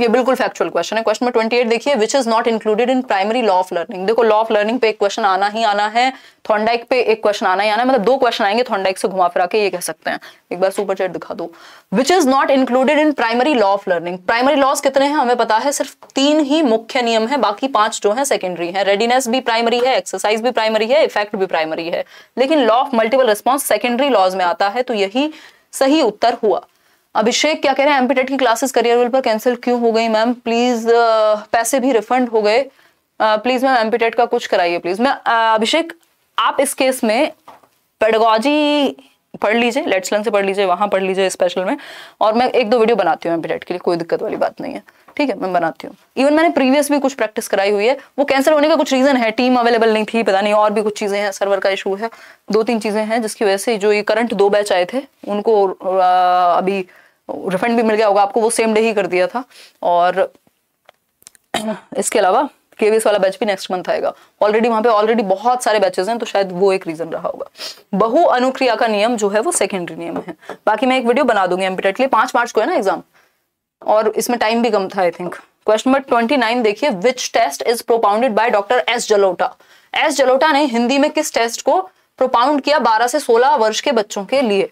ये बिल्कुल फैक्चुअल क्वेश्चन है क्वेश्चन नंबर एट देखिए which is not included in primary law of learning देखो लॉ ऑफ लर्निंग पे एक क्वेश्चन आना ही आना है थॉन्डाइक पे एक क्वेश्चन आना ही आना है मतलब दो क्वेश्चन आएंगे थॉन्डाइक से घुमा फिरा के ये कह सकते हैं एक बार सुपर चेट दिखा दो which is not included in primary law of learning primary laws कितने हैं हमें पता है सिर्फ तीन ही मुख्य नियम है बाकी पांच जो है सेकेंडरी है रेडीनेस भी प्राइमरी है एक्सरसाइज भी प्राइमरी है इफेक्ट भी प्राइमरी है लेकिन law of multiple response secondary laws में आता है तो यही सही उत्तर हुआ अभिषेक क्या कह रहे हैं एमपीटेट की क्लासेस करियर वेल पर कैंसिल क्यों हो गई मैम प्लीज uh, पैसे भी रिफंड हो गए प्लीज मैम एमपीटेट का कुछ कराइए प्लीज मैं uh, अभिषेक आप इस केस में पेडगोजी पढ़ लीजिए लेट्स लर्न से पढ़ लीजिए वहां पढ़ लीजिए स्पेशल में और मैं एक दो वीडियो बनाती हूँ एमपीटेट के लिए कोई दिक्कत वाली बात नहीं है ठीक है मैं बनाती हूँ इवन मैंने प्रीवियस भी कुछ प्रैक्टिस कराई हुई है वो कैंसिल होने का कुछ रीजन है टीम अवेलेबल नहीं थी पता नहीं और भी कुछ चीजें हैं सर्वर का इशू है दो तीन चीजें हैं जिसकी वजह से जो ये करंट दो बैच आए थे उनको uh, अभी रिफंड भी मिल गया होगा आपको वो सेम डे ही कर दिया था और इसके अलावा केवीएस वाला बैच भी नेक्स्ट मंथ आएगा ऑलरेडी वहां पे ऑलरेडी बहुत सारे बैचेस हैं तो शायद वो एक रीजन रहा होगा बहु अनुक्रिया का नियम जो है वो सेकेंडरी नियम है बाकी मैं एक वीडियो बना दूंगी एमपीटेट के लिए पांच मार्च को है ना एग्जाम और इसमें टाइम भी कम था I think question number twenty nine देखिए which test is propounded by doctor S Jalota S Jalota ने हिंदी में किस टेस्ट को प्रोपाउंड किया बारह से सोलह वर्ष के बच्चों के लिए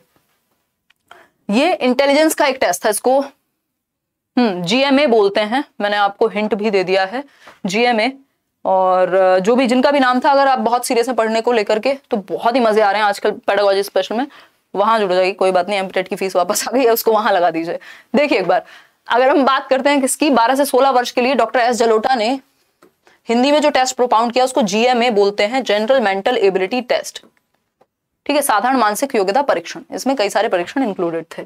ये इंटेलिजेंस का एक टेस्ट था इसको हम्म जीएमए बोलते हैं मैंने आपको हिंट भी दे दिया है जीएमए और जो भी जिनका भी नाम था अगर आप बहुत सीरियस है पढ़ने को लेकर के तो बहुत ही मजे आ रहे हैं आजकल पेडोलॉजी स्पेशल में वहां जुड़ जाएगी कोई बात नहीं एमपीटेट की फीस वापस आ गई है उसको वहां लगा दीजिए देखिए एक बार अगर हम बात करते हैं किसकी 12 से 16 वर्ष के लिए डॉक्टर एस जलोटा ने हिंदी में जो टेस्ट प्रोपाउंड किया उसको जीएमए बोलते हैं जनरल मेंटल एबिलिटी टेस्ट ठीक है साधारण मानसिक योग्यता परीक्षण इसमें कई सारे परीक्षण इंक्लूडेड थे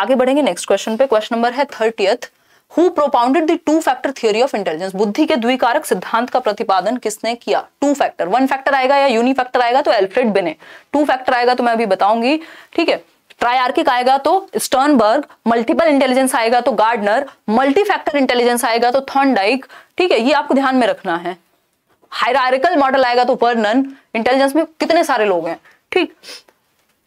आगे बढ़ेंगे नेक्स्ट क्वेश्चन पे क्वेश्चन नंबर है thirtieth who propounded the two factor theory of intelligence बुद्धि के द्विकारक सिद्धांत का प्रतिपादन किसने किया टू फैक्टर वन फैक्टर आएगा या यूनि फैक्टर आएगा तो एल्फ्रेड बिने टू फैक्टर आएगा तो मैं अभी बताऊंगी ठीक है ट्रायार्किक आएगा तो स्टर्नबर्ग मल्टीपल इंटेलिजेंस आएगा तो गार्डनर मल्टी फैक्टर इंटेलिजेंस आएगा तो थॉन्डाइक ठीक है ये आपको ध्यान में रखना है हायरारिकल मॉडल आएगा तो वर्नन इंटेलिजेंस में कितने सारे लोग हैं ठीक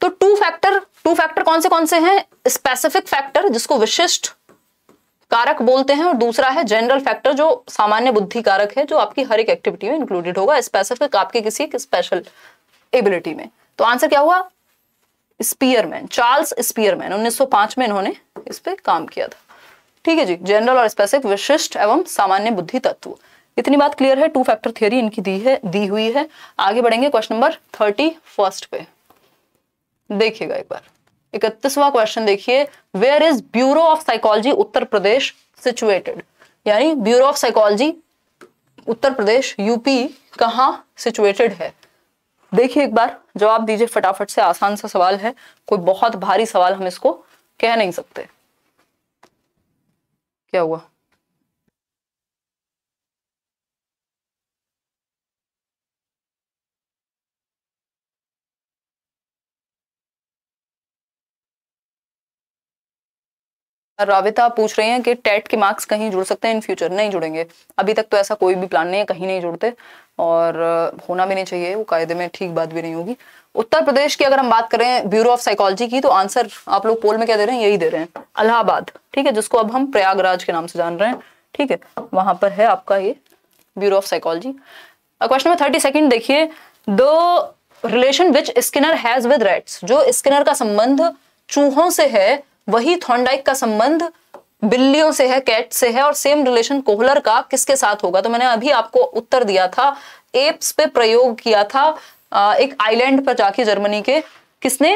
तो टू फैक्टर टू फैक्टर कौन से कौन से हैं स्पेसिफिक फैक्टर जिसको विशिष्ट कारक बोलते हैं और दूसरा है जनरल फैक्टर जो सामान्य बुद्धि कारक है जो आपकी हर एक एक्टिविटी में इंक्लूडेड होगा स्पेसिफिक आपके किसी स्पेशल एबिलिटी में तो आंसर क्या हुआ स्पीयरमैन चार्ल्स स्पीयरमैन 1905 में इन्होंने इस पर काम किया था ठीक है जी जनरल और स्पेसिफिक विशिष्ट एवं सामान्य बुद्धि तत्व इतनी बात क्लियर है टू फैक्टर थियोरी इनकी दी है दी हुई है आगे बढ़ेंगे क्वेश्चन नंबर थर्टी फर्स्ट पे देखिएगा एक बार इकतीसवा क्वेश्चन देखिए where is bureau of psychology Uttar Pradesh situated यानी bureau of psychology Uttar Pradesh UP कहाँ सिचुएटेड है देखिए एक बार जवाब दीजिए फटाफट से आसान सा सवाल है कोई बहुत भारी सवाल हम इसको कह नहीं सकते क्या हुआ राविता पूछ रहे हैं कि टेट e के मार्क्स कहीं जुड़ सकते हैं इन फ्यूचर नहीं जुड़ेंगे अभी तक तो ऐसा कोई भी प्लान नहीं है कहीं नहीं जुड़ते और होना भी नहीं चाहिए वो कायदे में ठीक बात भी नहीं होगी उत्तर प्रदेश की अगर हम बात करें ब्यूरो ऑफ साइकोलॉजी की तो आंसर आप लोग पोल में क्या दे रहे हैं यही दे रहे हैं अलाहाबाद ठीक है जिसको अब हम प्रयागराज के नाम से जान रहे हैं ठीक है वहां पर है आपका ये bureau of psychology question number thirty second देखिए दो relation which Skinner has with rats जो स्किनर का संबंध चूहों से है वही थॉन्डाइक का संबंध बिल्लियों से है कैट से है और सेम रिलेशन कोहलर का किसके साथ होगा तो मैंने अभी आपको उत्तर दिया था एप्स पे प्रयोग किया था एक आइलैंड पर जाके जर्मनी के किसने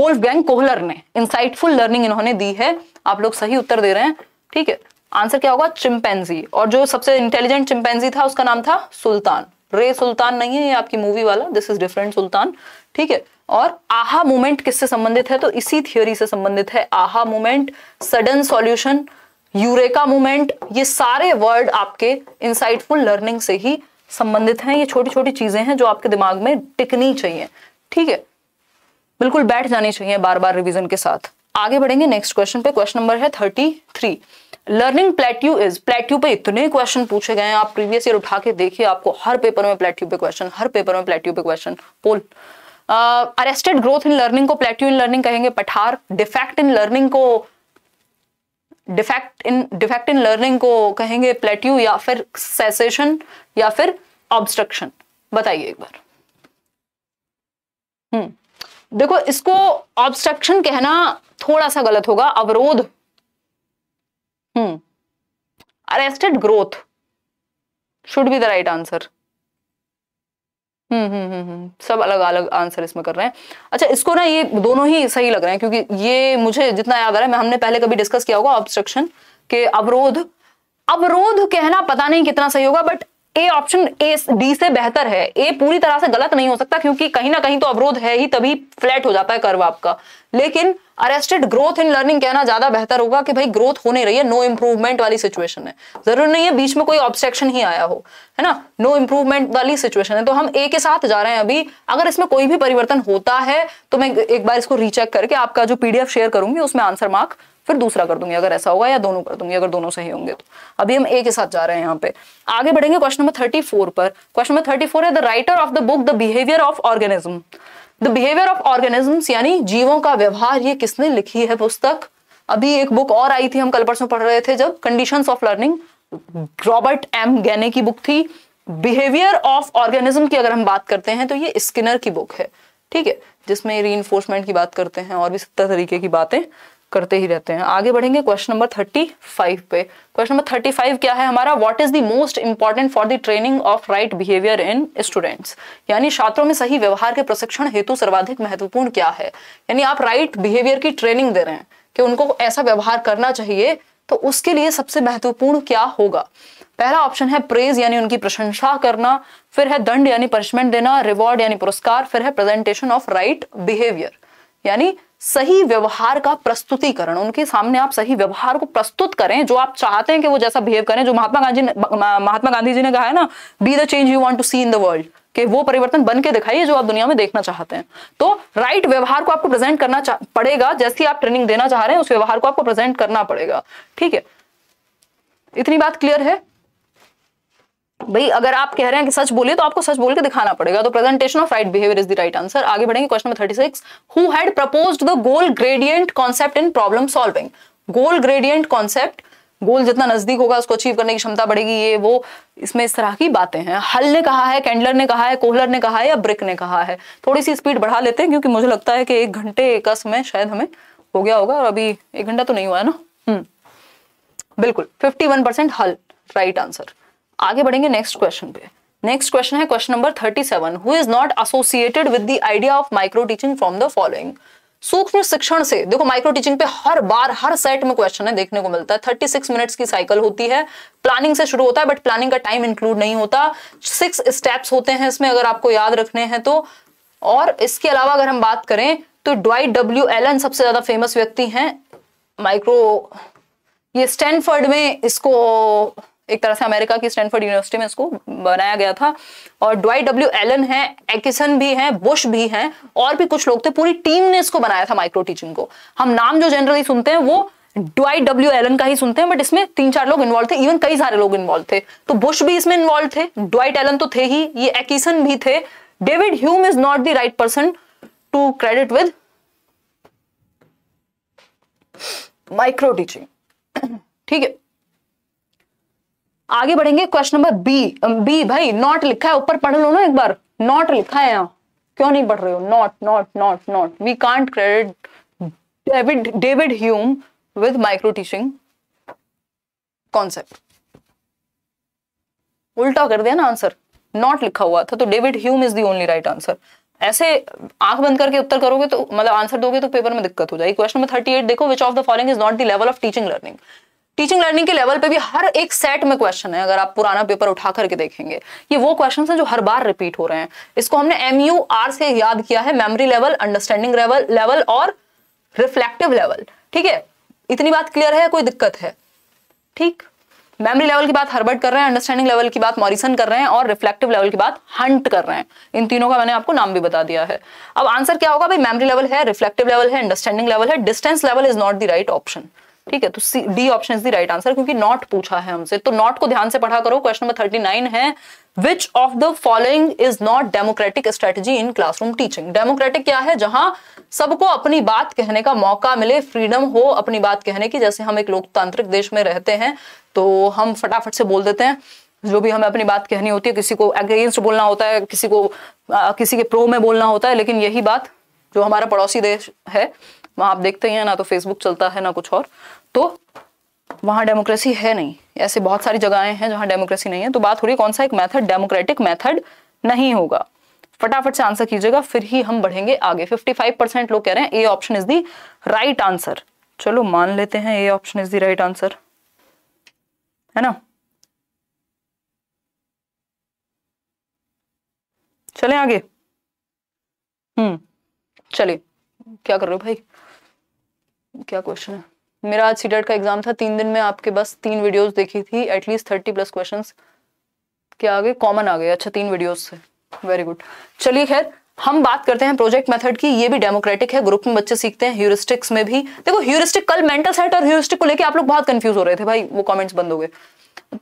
वोल्फ गैंग कोहलर ने इंसाइटफुल लर्निंग इन्होंने दी है आप लोग सही उत्तर दे रहे हैं ठीक है आंसर क्या होगा चिंपैंजी और जो सबसे इंटेलिजेंट चिंपैंजी था उसका नाम था सुल्तान रे सुल्तान नहीं है ये आपकी मूवी वाला दिस इज डिफरेंट सुल्तान ठीक है और आहा मूवमेंट किससे संबंधित है तो इसी थियोरी से संबंधित है aha movement sudden solution eureka movement ये सारे वर्ड आपके इंसाइटफुल लर्निंग से ही संबंधित हैं ये छोटी छोटी चीजें हैं जो आपके दिमाग में टिकनी चाहिए ठीक है बिल्कुल बैठ जानी चाहिए बार बार रिवीजन के साथ आगे बढ़ेंगे नेक्स्ट क्वेश्चन पे क्वेश्चन नंबर है thirty three learning plateau is plateau पे इतने क्वेश्चन पूछे गए हैं आप प्रीवियस ईयर उठा के देखिए आपको हर पेपर में प्लेट्यू पे क्वेश्चन हर पेपर में प्लेट्यू पे क्वेश्चन पोल अरेस्टेड ग्रोथ इन लर्निंग को प्लेट्यू इन लर्निंग कहेंगे पठार डिफेक्ट इन लर्निंग को defect in defect in learning को कहेंगे प्लेट्यू या फिर सेसेशन या फिर ऑब्स्ट्रक्शन बताइए एक बार हम्म देखो इसको ऑब्स्ट्रक्शन कहना थोड़ा सा गलत होगा अवरोध hmm arrested growth should be the right answer hmm, hmm, hmm, सब अलग अलग आंसर इसमें कर रहे हैं अच्छा इसको ना ये दोनों ही सही लग रहे हैं क्योंकि ये मुझे जितना याद आ रहा है हमने पहले कभी डिस्कस किया होगा ऑब्स्ट्रक्शन के अवरोध अवरोध कहना पता नहीं कितना सही होगा but A option A D से बेहतर है ए पूरी तरह से गलत नहीं हो सकता क्योंकि कहीं ना कहीं तो अवरोध है ही तभी फ्लैट हो जाता है कर्व आपका लेकिन अरेस्टेड ग्रोथ इन लर्निंग कहना ज्यादा बेहतर होगा कि भाई ग्रोथ होने रही है नो इंप्रूवमेंट वाली सिचुएशन है जरूर नहीं है बीच में कोई ऑब्सेक्शन ही आया हो है ना नो इंप्रूवमेंट वाली सिचुएशन है तो हम ए के साथ जा रहे हैं अभी अगर इसमें कोई भी परिवर्तन होता है तो मैं एक बार इसको रीचेक करके आपका जो पीडीएफ शेयर करूंगी उसमें आंसर मार्क फिर दूसरा कर दूंगी अगर ऐसा होगा या दोनों कर दूंगी अगर दोनों सही होंगे तो अभी हम ए के साथ जा रहे हैं यहाँ पे आगे बढ़ेंगे क्वेश्चन नंबर थर्टी फोर पर क्वेश्चन नंबर थर्टी फोर है the writer of the book the behaviour of organism the behaviour of organism यानी जीवों का व्यवहार ये किसने लिखी है पुस्तक अभी एक बुक और आई थी हम कल परसों पढ़ रहे थे जब conditions of learning Robert M Gagne की बुक थी बिहेवियर ऑफ ऑर्गेनिज्म की अगर हम बात करते हैं तो ये स्किनर की बुक है ठीक है जिसमें री की बात करते हैं और भी सत्तर तरीके की बातें करते ही रहते हैं आगे बढ़ेंगे क्वेश्चन नंबर थर्टी फाइव पे क्वेश्चन नंबर थर्टी फाइव क्या है हमारा what is the most important for the training of right behaviour in students यानी छात्रों में सही व्यवहार के प्रशिक्षण हेतु सर्वाधिक महत्वपूर्ण क्या है यानी आप राइट बिहेवियर की ट्रेनिंग दे रहे हैं कि उनको ऐसा व्यवहार करना चाहिए तो उसके लिए सबसे महत्वपूर्ण क्या होगा पहला ऑप्शन है प्रेज यानी उनकी प्रशंसा करना फिर है दंड यानी पनिशमेंट देना रिवॉर्ड यानी पुरस्कार फिर है प्रेजेंटेशन ऑफ राइट बिहेवियर यानी सही व्यवहार का प्रस्तुतिकरण उनके सामने आप सही व्यवहार को प्रस्तुत करें जो आप चाहते हैं कि वो जैसा बिहेव करें जो महात्मा गांधी ने महात्मा गांधी जी ने कहा है ना be the change you want to see in the world कि वो परिवर्तन बन के दिखाइए जो आप दुनिया में देखना चाहते हैं तो राइट व्यवहार को आपको प्रेजेंट करना पड़ेगा जैसी आप ट्रेनिंग देना चाह रहे हैं उस व्यवहार को आपको प्रेजेंट करना पड़ेगा ठीक है इतनी बात क्लियर है भाई अगर आप कह रहे हैं कि सच बोलिए तो आपको सच बोल के दिखाना पड़ेगा तो presentation of right behaviour is the right answer आगे बढ़ेंगे question number thirty six who had proposed the goal gradient concept in problem solving goal gradient concept goal जितना नजदीक होगा उसको अचीव करने की क्षमता बढ़ेगी ये वो इसमें इस तरह की बातें हैं हल ने कहा है कैंडलर ने कहा है कोहलर ने कहा है या ब्रिक ने कहा है थोड़ी सी स्पीड बढ़ा लेते हैं क्योंकि मुझे लगता है कि एक घंटे का समय शायद हमें हो गया होगा और अभी एक घंटा तो नहीं हुआ है ना हम्म बिल्कुल फिफ्टी वन परसेंट हल राइट आंसर आगे बढ़ेंगे नेक्स्ट क्वेश्चन पे नेक्स्ट क्वेश्चन है question number thirty seven who is not associated with the idea of micro teaching from the following सूक्ष्म शिक्षण से देखो माइक्रो टीचिंग पे हर बार हर सेट में क्वेश्चन है देखने को मिलता है थर्टी सिक्स मिनट्स की साइकिल होती है प्लानिंग से शुरू होता है बट प्लानिंग का टाइम इंक्लूड नहीं होता सिक्स स्टेप्स होते हैं इसमें अगर आपको याद रखने हैं तो और इसके अलावा अगर हम बात करें तो डॉइट डब्ल्यू एलन सबसे ज्यादा फेमस व्यक्ति हैं माइक्रो ये स्टैनफर्ड में इसको एक तरह से अमेरिका की स्टैनफोर्ड यूनिवर्सिटी में इसको बनाया गया था और ड्वाई डब्ल्यू एलन है एकिसन भी है बुश भी है और भी कुछ लोग थे पूरी टीम ने इसको बनाया था माइक्रो टीचिंग को हम नाम जो जनरली सुनते हैं वो ड्वाई डब्ल्यू एलन का ही सुनते हैं बट इसमें तीन चार लोग इन्वॉल्व थे इवन कई सारे लोग इन्वॉल्व थे तो बुश भी इसमें इन्वॉल्व थे डॉइट एलन तो थे ही ये एकिसन भी थे David Hume is not the right person to credit with micro teaching ठीक है आगे बढ़ेंगे क्वेश्चन नंबर बी बी भाई नॉट लिखा है ऊपर पढ़ लो ना एक बार नॉट लिखा है यहाँ क्यों नहीं पढ़ रहे हो not not not not we can't credit David David Hume with micro teaching concept उल्टा कर दिया ना आंसर नॉट लिखा हुआ था तो David Hume is the only right answer ऐसे आंख बंद करके उत्तर करोगे तो मतलब आंसर दोगे तो पेपर में दिक्कत हो जाएगी क्वेश्चन नंबर थर्टी एट देखो which of the following is not the level of teaching learning teaching learning के लेवल पे भी हर एक सेट में क्वेश्चन है अगर आप पुराना पेपर उठा करके देखेंगे ये वो क्वेश्चन हैं जो हर बार रिपीट हो रहे हैं इसको हमने एम यू आर से याद किया है memory level understanding level level और रिफ्लेक्टिव लेवल ठीक है इतनी बात क्लियर है कोई दिक्कत है ठीक मेमोरी लेवल की बात हर्बर्ट कर रहे हैं अंडरस्टैंडिंग लेवल की बात मॉरिसन कर रहे हैं और रिफ्लेक्टिव लेवल की बात हंट कर रहे हैं इन तीनों का मैंने आपको नाम भी बता दिया है अब आंसर क्या होगा भाई मेमोरी लेवल है रिफ्लेक्टिव लेवल है अंडरस्टैंडिंग लेवल है distance level is not the right option ठीक है तो C D option is the right answer क्योंकि नॉट पूछा है हमसे तो नॉट को ध्यान से पढ़ा करो क्वेश्चन नंबर थर्टी नाइन है which of the following is not democratic strategy in classroom teaching democratic क्या है जहां सबको अपनी बात कहने का मौका मिले फ्रीडम हो अपनी बात कहने की जैसे हम एक लोकतांत्रिक देश में रहते हैं तो हम फटाफट से बोल देते हैं जो भी हमें अपनी बात कहनी होती है किसी को अगेंस्ट बोलना होता है किसी को आ, किसी के प्रो में बोलना होता है लेकिन यही बात जो हमारा पड़ोसी देश है वहां आप देखते हैं ना तो फेसबुक चलता है ना कुछ और तो वहां डेमोक्रेसी है नहीं ऐसे बहुत सारी जगहें हैं जहां डेमोक्रेसी नहीं है तो बात हो रही है कौन सा एक मेथड डेमोक्रेटिक मेथड नहीं होगा फटाफट से आंसर कीजिएगा फिर ही हम बढ़ेंगे आगे 55 परसेंट लोग कह रहे हैं A option is the right answer चलो मान लेते हैं A option is the right answer है ना चले आगे हम्म चलिए क्या कर रहे हो भाई क्या क्वेश्चन है मेरा आज सीटेट का एग्जाम था तीन दिन में आपके बस तीन वीडियोस देखी थी एटलीस्ट थर्टी प्लस क्वेश्चंस क्या आ गए कॉमन आ गए अच्छा तीन वीडियोस से वेरी गुड चलिए खैर हम बात करते हैं प्रोजेक्ट मेथड की ये भी डेमोक्रेटिक है ग्रुप में बच्चे सीखते हैं ह्यूरिस्टिक्स में भी देखो ह्यूरिस्टिक कल मेंटल सेट और ह्यूरिस्टिक को लेकर आप लोग बहुत कंफ्यूज हो रहे थे भाई वो कॉमेंट्स बंद हो गए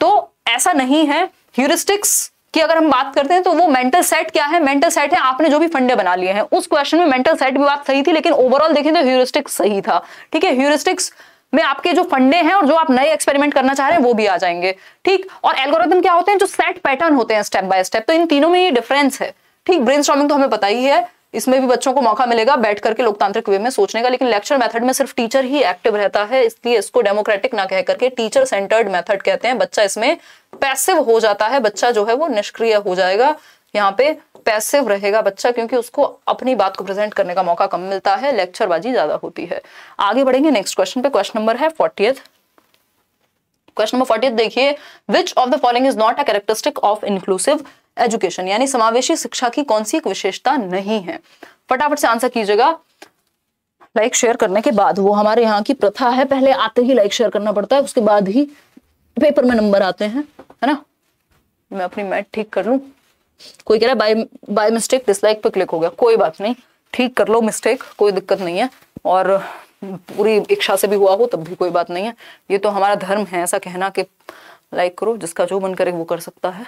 तो ऐसा नहीं है ह्यूरिस्टिक्स कि अगर हम बात करते हैं तो वो मेंटल सेट क्या है मेंटल सेट है आपने जो भी फंडे बना लिए हैं उस क्वेश्चन में मेंटल सेट भी बात सही थी लेकिन ओवरऑल देखें तो ह्यूरिस्टिक्स सही था ठीक है ह्यूरिस्टिक्स में आपके जो फंडे हैं और जो आप नए एक्सपेरिमेंट करना चाह रहे हैं वो भी आ जाएंगे ठीक और एल्गोरिथम क्या होते हैं जो सेट पैटर्न होते हैं स्टेप बाय स्टेप तो इन तीनों में ये डिफरेंस है ठीक ब्रेन तो हमें पता ही है इसमें भी बच्चों को मौका मिलेगा बैठ करके लोकतांत्रिक वे में सोचने का लेकिन लेक्चर मेथड में सिर्फ टीचर ही एक्टिव रहता है इसलिए इसको डेमोक्रेटिक ना कह करके टीचर सेंटर्ड मेथड कहते हैं बच्चा इसमें पैसिव हो जाता है बच्चा जो है वो निष्क्रिय हो जाएगा यहाँ पे पैसिव रहेगा बच्चा क्योंकि उसको अपनी बात को प्रेजेंट करने का मौका कम मिलता है लेक्चरबाजी ज्यादा होती है आगे बढ़ेंगे नेक्स्ट क्वेश्चन पे क्वेश्चन नंबर है फोर्टियथ क्वेश्चन नंबर फोर्टी देखिए which of the following is not a characteristic of inclusive education यानी समावेशी शिक्षा की कौन सी एक विशेषता नहीं है फटाफट से आंसर कीजिएगा लाइक शेयर करने के बाद वो हमारे यहाँ की प्रथा है पहले आते ही लाइक शेयर करना पड़ता है उसके बाद ही पेपर में नंबर आते हैं है ना मैं अपनी मैथ ठीक कर लू कोई कह रहा है बाय बाय मिस्टेक डिसलाइक पे क्लिक हो गया कोई बात नहीं ठीक कर लो मिस्टेक कोई दिक्कत नहीं है और पूरी इच्छा से भी हुआ हो तब भी कोई बात नहीं है ये तो हमारा धर्म है ऐसा कहना कि लाइक करो जिसका जो मन करे वो कर सकता है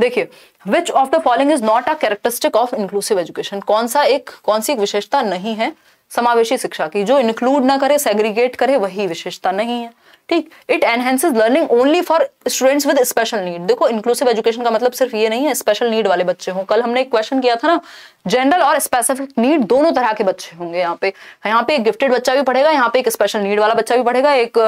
देखिए which of the following is not a characteristic of inclusive education कौन सा एक कौन सी विशेषता नहीं है समावेशी शिक्षा की जो इंक्लूड ना करे सेग्रीगेट करे वही विशेषता नहीं है ठीक it enhances learning only for students with special need देखो इंक्लूसिव एजुकेशन का मतलब सिर्फ ये नहीं है स्पेशल नीड वाले बच्चे हों कल हमने एक क्वेश्चन किया था ना जनरल और स्पेसिफिक नीड दोनों तरह के बच्चे होंगे यहाँ पे यहाँ पे एक गिफ्टेड बच्चा भी पढ़ेगा यहाँ पे एक स्पेशल नीड वाला बच्चा भी पढ़ेगा एक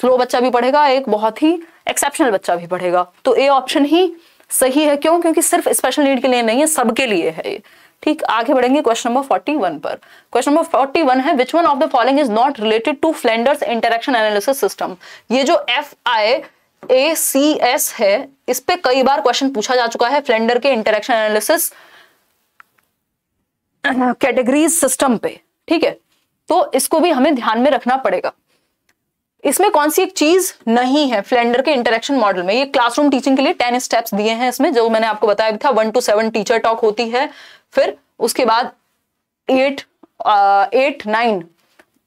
स्लो uh, बच्चा भी पढ़ेगा एक बहुत ही एक्सेप्शनल बच्चा भी पढ़ेगा तो ए ऑप्शन ही सही है क्यों क्योंकि सिर्फ स्पेशल नीड के लिए नहीं है सबके लिए है ये ठीक आगे बढ़ेंगे क्वेश्चन नंबर फोर्टी वन पर क्वेश्चन नंबर फोर्टी वन है which one of the following is not related to Flanders interaction analysis system ये जो F I A C S है इस पे कई बार क्वेश्चन पूछा जा चुका है फ्लेंडर के इंटरेक्शन एनालिसिस कैटेगरीज सिस्टम पे ठीक है तो इसको भी हमें ध्यान में रखना पड़ेगा इसमें कौन सी एक चीज नहीं है फ्लेंडर के इंटरेक्शन मॉडल में ये क्लासरूम टीचिंग के लिए टेन स्टेप्स दिए हैं इसमें जो मैंने आपको बताया था one two seven teacher talk होती है फिर उसके बाद eight eight nine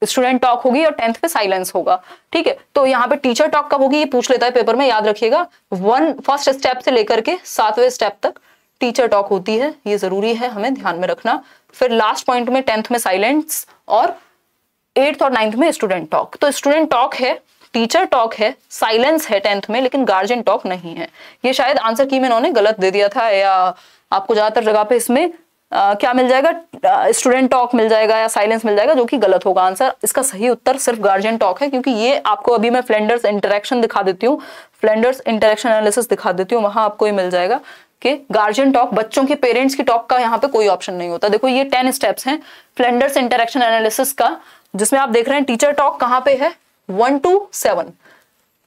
student talk होगी और टेंथ पे साइलेंस होगा ठीक है तो यहाँ पे टीचर टॉक कब होगी ये पूछ लेता है पेपर में याद रखिएगा वन फर्स्ट स्टेप से लेकर के सातवें स्टेप तक टीचर टॉक होती है ये जरूरी है हमें ध्यान में रखना फिर लास्ट पॉइंट में टेंथ में साइलेंस और एट्थ और नाइन्थ में स्टूडेंट टॉक तो स्टूडेंट टॉक है टीचर टॉक है साइलेंस है टेंथ में लेकिन गार्जियन टॉक नहीं है ये शायद आंसर की मैंने गलत दे दिया था या आपको ज़्यादातर जगह पे इसमें आ, क्या मिल जाएगा स्टूडेंट टॉक मिल जाएगा या साइलेंस मिल जाएगा जो कि गलत होगा आंसर इसका सही उत्तर सिर्फ गार्जियन टॉक है क्योंकि ये आपको अभी मैं फ्लेंडर्स इंटरेक्शन दिखा देती हूँ फ्लेंडर्स इंटरेक्शन एनालिसिस दिखा देती हूँ वहां आपको ये मिल जाएगा कि गार्जियन टॉक बच्चों के पेरेंट्स की टॉक का यहाँ पे कोई ऑप्शन नहीं होता देखो ये टेन स्टेप्स हैं फ्लेंडर्स इंटरेक्शन एनालिसिस का जिसमें आप देख रहे हैं टीचर टॉक कहां पे है one two seven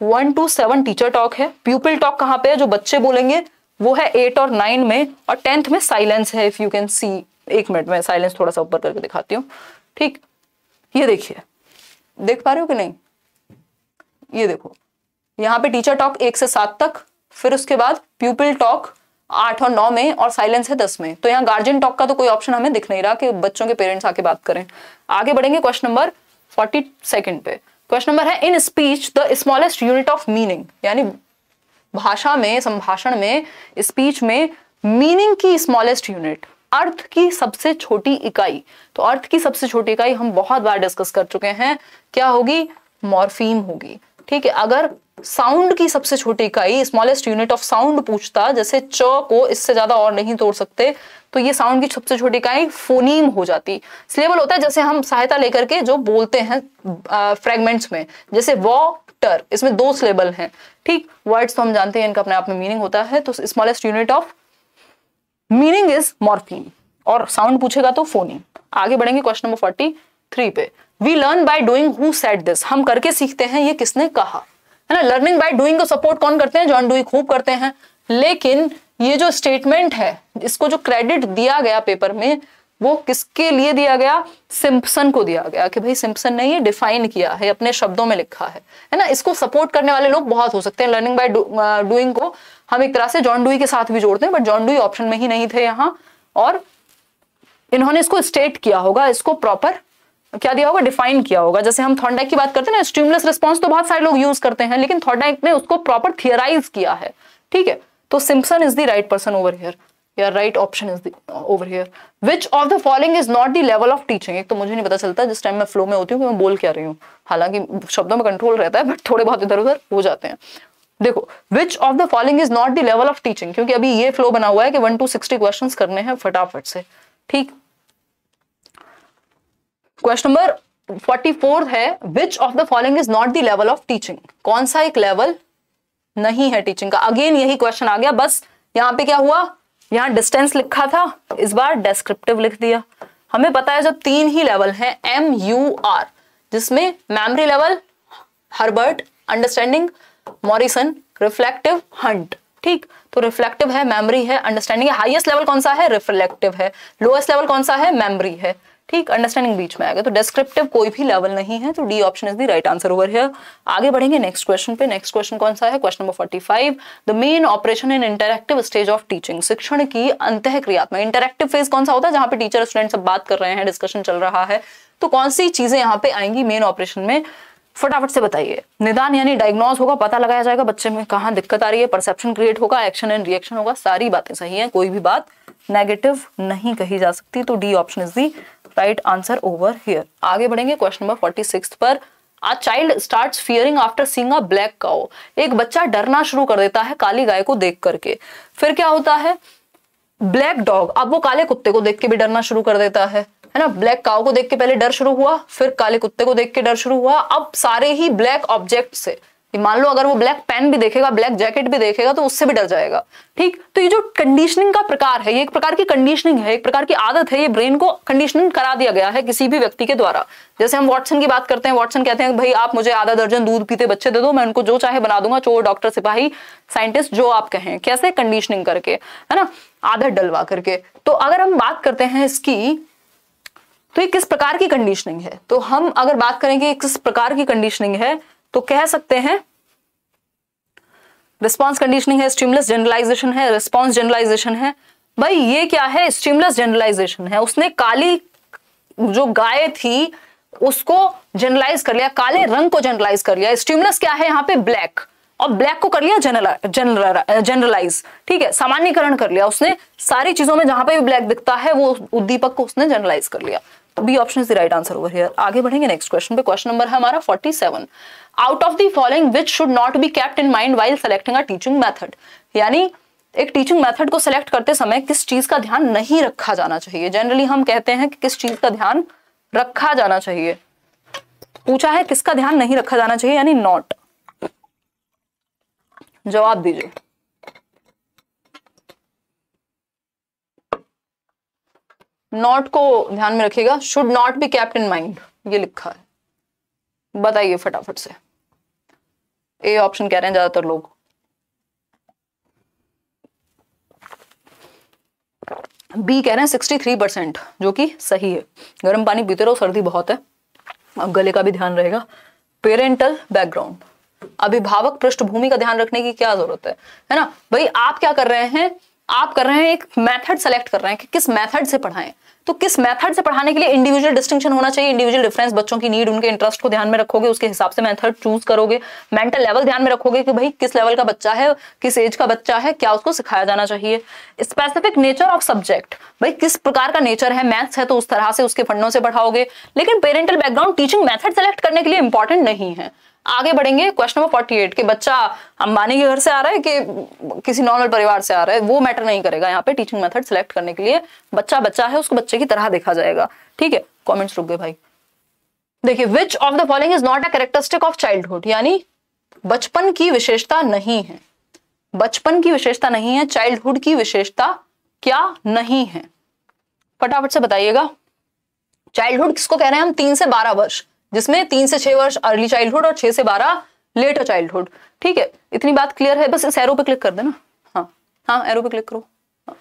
one two seven teacher talk है प्यूपिल टॉक कहां पे है जो बच्चे बोलेंगे वो है एट और नाइन में और टेंथ में साइलेंस है इफ यू कैन सी एक मिनट में साइलेंस थोड़ा सा ऊपर करके दिखाती हूँ ठीक ये देखिए देख पा रहे हो कि नहीं ये देखो यहाँ पे टीचर टॉक एक से सात तक फिर उसके बाद प्यूपिल टॉक आठ और नौ में और साइलेंस है दस में तो यहाँ गार्जियन टॉक का तो कोई ऑप्शन हमें दिख नहीं रहा कि बच्चों के पेरेंट्स आके बात करें आगे बढ़ेंगे क्वेश्चन नंबर फोर्टी सेकेंड पे क्वेश्चन नंबर है in speech the smallest unit of meaning यानी भाषा में संभाषण में स्पीच में मीनिंग की स्मॉलेस्ट यूनिट अर्थ की सबसे छोटी इकाई तो अर्थ की सबसे छोटी इकाई हम बहुत बार डिस्कस कर चुके हैं क्या होगी मॉर्फीम होगी ठीक है अगर साउंड की सबसे छोटी इकाई स्मॉलेस्ट यूनिट ऑफ साउंड पूछता जैसे च को इससे ज्यादा और नहीं तोड़ सकते तो ये साउंड की सबसे छोटी इकाई फोनीम हो जाती सिलेबल होता है जैसे हम सहायता लेकर के जो बोलते हैं फ्रेगमेंट्स में जैसे व टर इसमें दो सिलेबल हैं ठीक वर्ड्स तो हम जानते हैं इनका अपने आप में मीनिंग होता है तो smallest unit of meaning is morpheme और साउंड पूछेगा तो फोनीम आगे बढ़ेंगे क्वेश्चन नंबर फोर्टी थ्री पे we learn by doing who said this हम करके सीखते हैं ये किसने कहा है ना लर्निंग बाय डूइंग को सपोर्ट कौन करते हैं जॉन डूई खूब करते हैं लेकिन ये जो स्टेटमेंट है इसको जो क्रेडिट दिया गया पेपर में वो किसके लिए दिया गया सिम्पसन को दिया गया कि भाई सिम्पसन ने ये डिफाइन किया है अपने शब्दों में लिखा है है ना इसको सपोर्ट करने वाले लोग बहुत हो सकते हैं लर्निंग बाय डूइंग को हम एक तरह से जॉन डुई के साथ भी जोड़ते हैं बट जॉन डुई ऑप्शन में ही नहीं थे यहाँ और इन्होंने इसको स्टेट किया होगा इसको प्रॉपर क्या दिया होगा डिफाइन किया होगा जैसे हम थॉर्नडाइक की बात करते हैं ना स्ट्रीमलेस रिस्पॉन्स तो बहुत सारे लोग यूज करते हैं लेकिन थॉर्नडाइक ने उसको प्रॉपर थियराइज किया है ठीक है तो Simpson is the right person over here या right option is over here which of the following is not the level of teaching एक तो मुझे नहीं पता चलता जिस टाइम मैं फ्लो में होती हूँ कि मैं बोल क्या रही हूँ हालांकि शब्दों में कंट्रोल रहता है बट थोड़े बहुत इधर उधर हो जाते हैं देखो which of the following is not the level of teaching क्योंकि अभी ये फ्लो बना हुआ है कि वन टू सिक्सटी क्वेश्चन करने हैं फटाफट से ठीक क्वेश्चन नंबर फोर्टी फोर्थ है which of the following is not the level of teaching कौन सा एक लेवल नहीं है टीचिंग का अगेन यही क्वेश्चन आ गया बस यहाँ पे क्या हुआ यहाँ डिस्टेंस लिखा था इस बार डेस्क्रिप्टिव लिख दिया हमें पता है जब तीन ही लेवल है एम यू आर जिसमें memory level Herbert understanding Morrison reflective Hunt ठीक तो रिफ्लेक्टिव है मेमरी है अंडरस्टैंडिंग हाईएस्ट लेवल कौन सा है रिफ्लेक्टिव है लोएस्ट लेवल कौन सा है मेमरी है ठीक अंडरस्टैंडिंग बीच में आ गया तो डिस्क्रिप्टिव कोई भी लेवल नहीं है तो D option is the right answer over here आगे बढ़ेंगे नेक्स्ट क्वेश्चन पे नेक्स्ट क्वेश्चन कौन सा है question number forty five the main operation in interactive stage of teaching शिक्षण की अंत क्रियात्मक इंटरेक्टिव फेज कौन सा होता है जहां पे टीचर स्टूडेंट सब बात कर रहे हैं डिस्कशन चल रहा है तो कौन सी चीजें यहाँ पे आएंगी मेन ऑपरेशन में फटाफट से बताइए निदान यानी डायग्नोज होगा पता लगाया जाएगा बच्चे में कहा दिक्कत आ रही है परसेप्शन क्रिएट होगा एक्शन एंड रिएक्शन होगा सारी बातें सही हैं कोई भी बात नेगेटिव नहीं कही जा सकती तो D option is the right answer over here आगे बढ़ेंगे क्वेश्चन नंबर फोर्टी सिक्स पर a child start fearing after seeing a black cow एक बच्चा डरना शुरू कर देता है काली गाय को देख करके फिर क्या होता है ब्लैक डॉग अब वो काले कुत्ते को देख के भी डरना शुरू कर देता है है ना ब्लैक काउ को देख के पहले डर शुरू हुआ फिर काले कुत्ते को देख के डर शुरू हुआ अब सारे ही ब्लैक ऑब्जेक्ट से मान लो अगर वो ब्लैक पेन भी देखेगा ब्लैक जैकेट भी देखेगा तो उससे भी डर जाएगा ठीक तो ये जो कंडीशनिंग का प्रकार है ये एक प्रकार की कंडीशनिंग है एक प्रकार की आदत है ये ब्रेन को कंडीशनिंग करा दिया गया है किसी भी व्यक्ति के द्वारा जैसे हम वॉटसन की बात करते हैं वॉटसन कहते हैं भाई आप मुझे आधा दर्जन दूध पीते बच्चे दे दो मैं उनको जो चाहे बना दूंगा चोर डॉक्टर सिपाही साइंटिस्ट जो आप कहें कैसे कंडीशनिंग करके है ना आदत डलवा करके तो अगर हम बात करते हैं इसकी तो ये किस प्रकार की कंडीशनिंग है तो हम अगर बात करेंगे किस प्रकार की कंडीशनिंग है तो कह सकते हैं रिस्पॉन्स कंडीशनिंग है स्टीमलेस जनरलाइजेशन है रिस्पॉन्स जनरलाइजेशन है भाई ये क्या है स्टीमलेस जनरलाइजेशन है उसने काली जो गाय थी उसको जनरलाइज कर लिया काले रंग को जनरलाइज कर लिया स्टिमुलस क्या है यहाँ पे ब्लैक और ब्लैक को कर लिया जनरल जनरलाइज ठीक है सामान्यकरण कर लिया उसने सारी चीजों में जहां पे भी ब्लैक दिखता है वो उद्दीपक को उसने जनरलाइज कर लिया तो B option is the right answer over here आगे बढ़ेंगे नेक्स्ट क्वेश्चन पे क्वेश्चन नंबर है हमारा 47 out of the following which should not be kept in mind while selecting a teaching method यानी एक टीचिंग मेथड को सिलेक्ट करते समय किस चीज का ध्यान नहीं रखा जाना चाहिए जनरली हम कहते हैं कि किस चीज का ध्यान रखा जाना चाहिए पूछा है किसका ध्यान नहीं रखा जाना चाहिए यानी नॉट जवाब दीजिए नॉट को ध्यान में रखिएगा should not be kept in mind ये लिखा है बताइए फटाफट से ए ऑप्शन कह रहे हैं ज़्यादातर लोग बी कह रहे हैं सिक्सटी थ्री परसेंट जो कि सही है गर्म पानी पीते रहो सर्दी बहुत है अब गले का भी ध्यान रहेगा पेरेंटल बैकग्राउंड अभिभावक पृष्ठभूमि का ध्यान रखने की क्या जरूरत है है ना भाई आप क्या कर रहे हैं आप कर रहे हैं एक मेथड सेलेक्ट कर रहे हैं कि किस मेथड से पढ़ाएं तो किस मेथड से पढ़ाने के लिए इंडिविजुअल डिस्टिंक्शन होना चाहिए इंडिविजुअल डिफरेंस बच्चों की नीड उनके इंटरेस्ट को ध्यान में रखोगे उसके हिसाब से मेथड चूज करोगे मेंटल लेवल ध्यान में रखोगे कि भाई किस लेवल का बच्चा है किस एज का बच्चा है क्या उसको सिखाया जाना चाहिए स्पेसिफिक नेचर ऑफ सब्जेक्ट भाई किस प्रकार का नेचर है मैथ्स है तो उस तरह से उसके फंडों से पढ़ाओगे लेकिन parental background teaching method select करने के लिए इंपॉर्टेंट नहीं है आगे बढ़ेंगे क्वेश्चन नंबर फोर्टी एट कि बच्चा अंबानी के घर से आ रहा है कि किसी नॉर्मल परिवार से आ रहा है वो मैटर नहीं करेगा यहाँ पे टीचिंग मेथड सिलेक्ट करने के लिए बच्चा बच्चा है उसको बच्चे की तरह देखा जाएगा ठीक है कॉमेंट्स रुक गए भाई देखिए which of the following is not a characteristic of childhood यानी बचपन की विशेषता नहीं है बचपन की विशेषता नहीं है चाइल्डहुड की विशेषता क्या नहीं है फटाफट से बताइएगा चाइल्डहुड किसको कह रहे हैं हम तीन से बारह वर्ष जिसमें तीन से छह वर्ष अर्ली चाइल्डहुड और छह से बारह लेटर चाइल्डहुड ठीक है इतनी बात क्लियर है बस इस एरो पे क्लिक कर देना हाँ हाँ एरो पे क्लिक करो हाँ।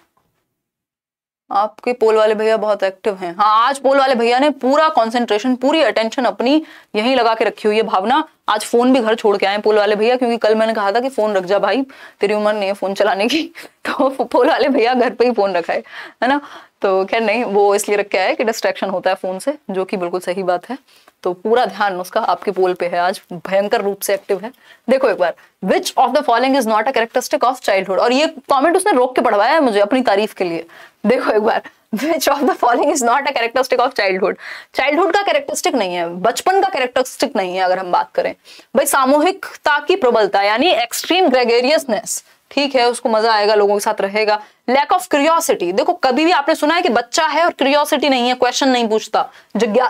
आपके पोल वाले भैया बहुत एक्टिव हैं हाँ आज पोल वाले भैया ने पूरा कंसंट्रेशन पूरी अटेंशन अपनी यहीं लगा के रखी हुई है भावना आज फोन भी घर छोड़ के आए पोल वाले भैया क्योंकि कल मैंने कहा था कि फोन रख जा भाई तेरी उम्र नहीं है फोन चलाने की तो पोल वाले भैया घर पे ही फोन रखा है है ना तो खैर नहीं वो इसलिए रख के आए कि डिस्ट्रैक्शन होता है फोन से जो कि बिल्कुल सही बात है तो पूरा ध्यान उसका आपके पोल पे है आज भयंकर रूप से एक्टिव है देखो एक बार which of the following is not a characteristic of childhood और ये कमेंट उसने रोक के पढ़वाया है मुझे अपनी तारीफ के लिए देखो एक बार which of the following is not a characteristic of childhood childhood का कैरेक्टरिस्टिक नहीं है बचपन का कैरेक्टरिस्टिक नहीं है अगर हम बात करें भाई सामूहिकता की प्रबलता यानी एक्सट्रीम ग्रेगेरियसनेस ठीक है उसको मजा आएगा लोगों के साथ रहेगा लैक ऑफ क्रियोसिटी देखो कभी भी आपने सुना है कि बच्चा है और क्रियोसिटी नहीं है क्वेश्चन नहीं पूछता जिज्ञा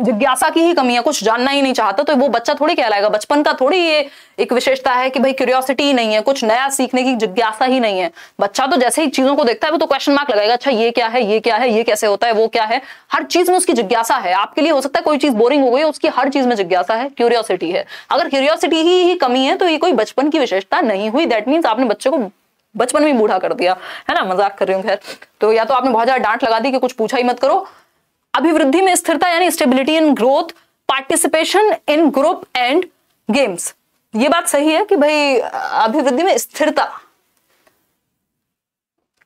जिज्ञासा की ही कमी है कुछ जानना ही नहीं चाहता तो वो बच्चा थोड़ी कहलाएगा बचपन का थोड़ी ये एक विशेषता है कि भाई क्यूरियोसिटी ही नहीं है कुछ नया सीखने की जिज्ञासा ही नहीं है बच्चा तो जैसे ही चीजों को देखता है वो तो क्वेश्चन मार्क लगाएगा अच्छा ये क्या है ये क्या है ये कैसे होता है वो क्या है हर चीज में उसकी जिज्ञासा है आपके लिए हो सकता है कोई चीज बोरिंग हो गई उसकी हर चीज में जिज्ञासा है क्यूरियोसिटी है अगर क्यूरियोसिटी ही, ही कमी है तो ये कोई बचपन की विशेषता नहीं हुई दैट मीन्स आपने बच्चे को बचपन में बूढ़ा कर दिया है ना मजाक कर रही हूँ खैर तो या तो आपने बहुत ज्यादा डांट लगा दी कि कुछ पूछा ही मत करो अभिवृद्धि में स्थिरता यानी stability in growth participation in group and games ये बात सही है कि भाई अभिवृद्धि में स्थिरता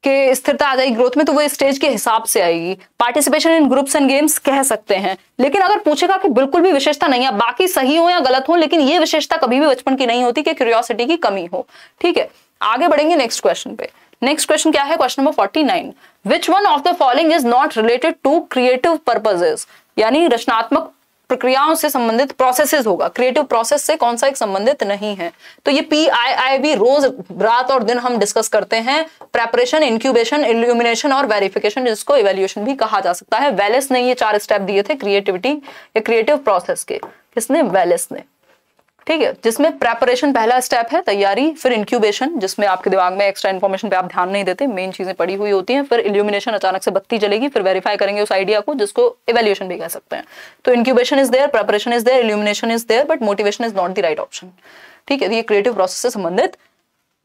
के स्थिरता आ जाएगी ग्रोथ में तो वो स्टेज के हिसाब से आएगी participation in groups and games कह सकते हैं लेकिन अगर पूछेगा कि बिल्कुल भी विशेषता नहीं है बाकी सही हो या गलत हो लेकिन ये विशेषता कभी भी बचपन की नहीं होती कि क्यूरियोसिटी की कमी हो ठीक है आगे बढ़ेंगे नेक्स्ट क्वेश्चन पे नेक्स्ट क्वेश्चन क्या है question number forty nine which one of the following is not related to creative purposes यानी रचनात्मक प्रक्रियाओं से संबंधित प्रोसेसेस होगा क्रिएटिव प्रोसेस से कौन सा एक संबंधित नहीं है तो ये पी आई आई भी रोज रात और दिन हम डिस्कस करते हैं प्रेपरेशन इंक्यूबेशन इल्यूमिनेशन और वेरिफिकेशन जिसको इवेल्यूशन भी कहा जा सकता है वेलेस ने ये चार स्टेप दिए थे क्रिएटिविटी या क्रिएटिव प्रोसेस के किसने वेलेस ने ठीक है जिसमें प्रेपरेशन पहला स्टेप है तैयारी फिर इंक्यूबेशन जिसमें आपके दिमाग में एक्स्ट्रा इन्फॉर्मेशन पे आप ध्यान नहीं देते मेन चीजें पड़ी हुई होती हैं फिर इल्यूमिनेशन अचानक से बत्ती चलेगी फिर वेरीफाई करेंगे उस आइडिया को जिसको इवेल्यूशन भी कह सकते हैं तो incubation is there preparation is there illumination is there but motivation is not the right option ठीक है तो ये क्रिएटिव प्रोसेस से संबंधित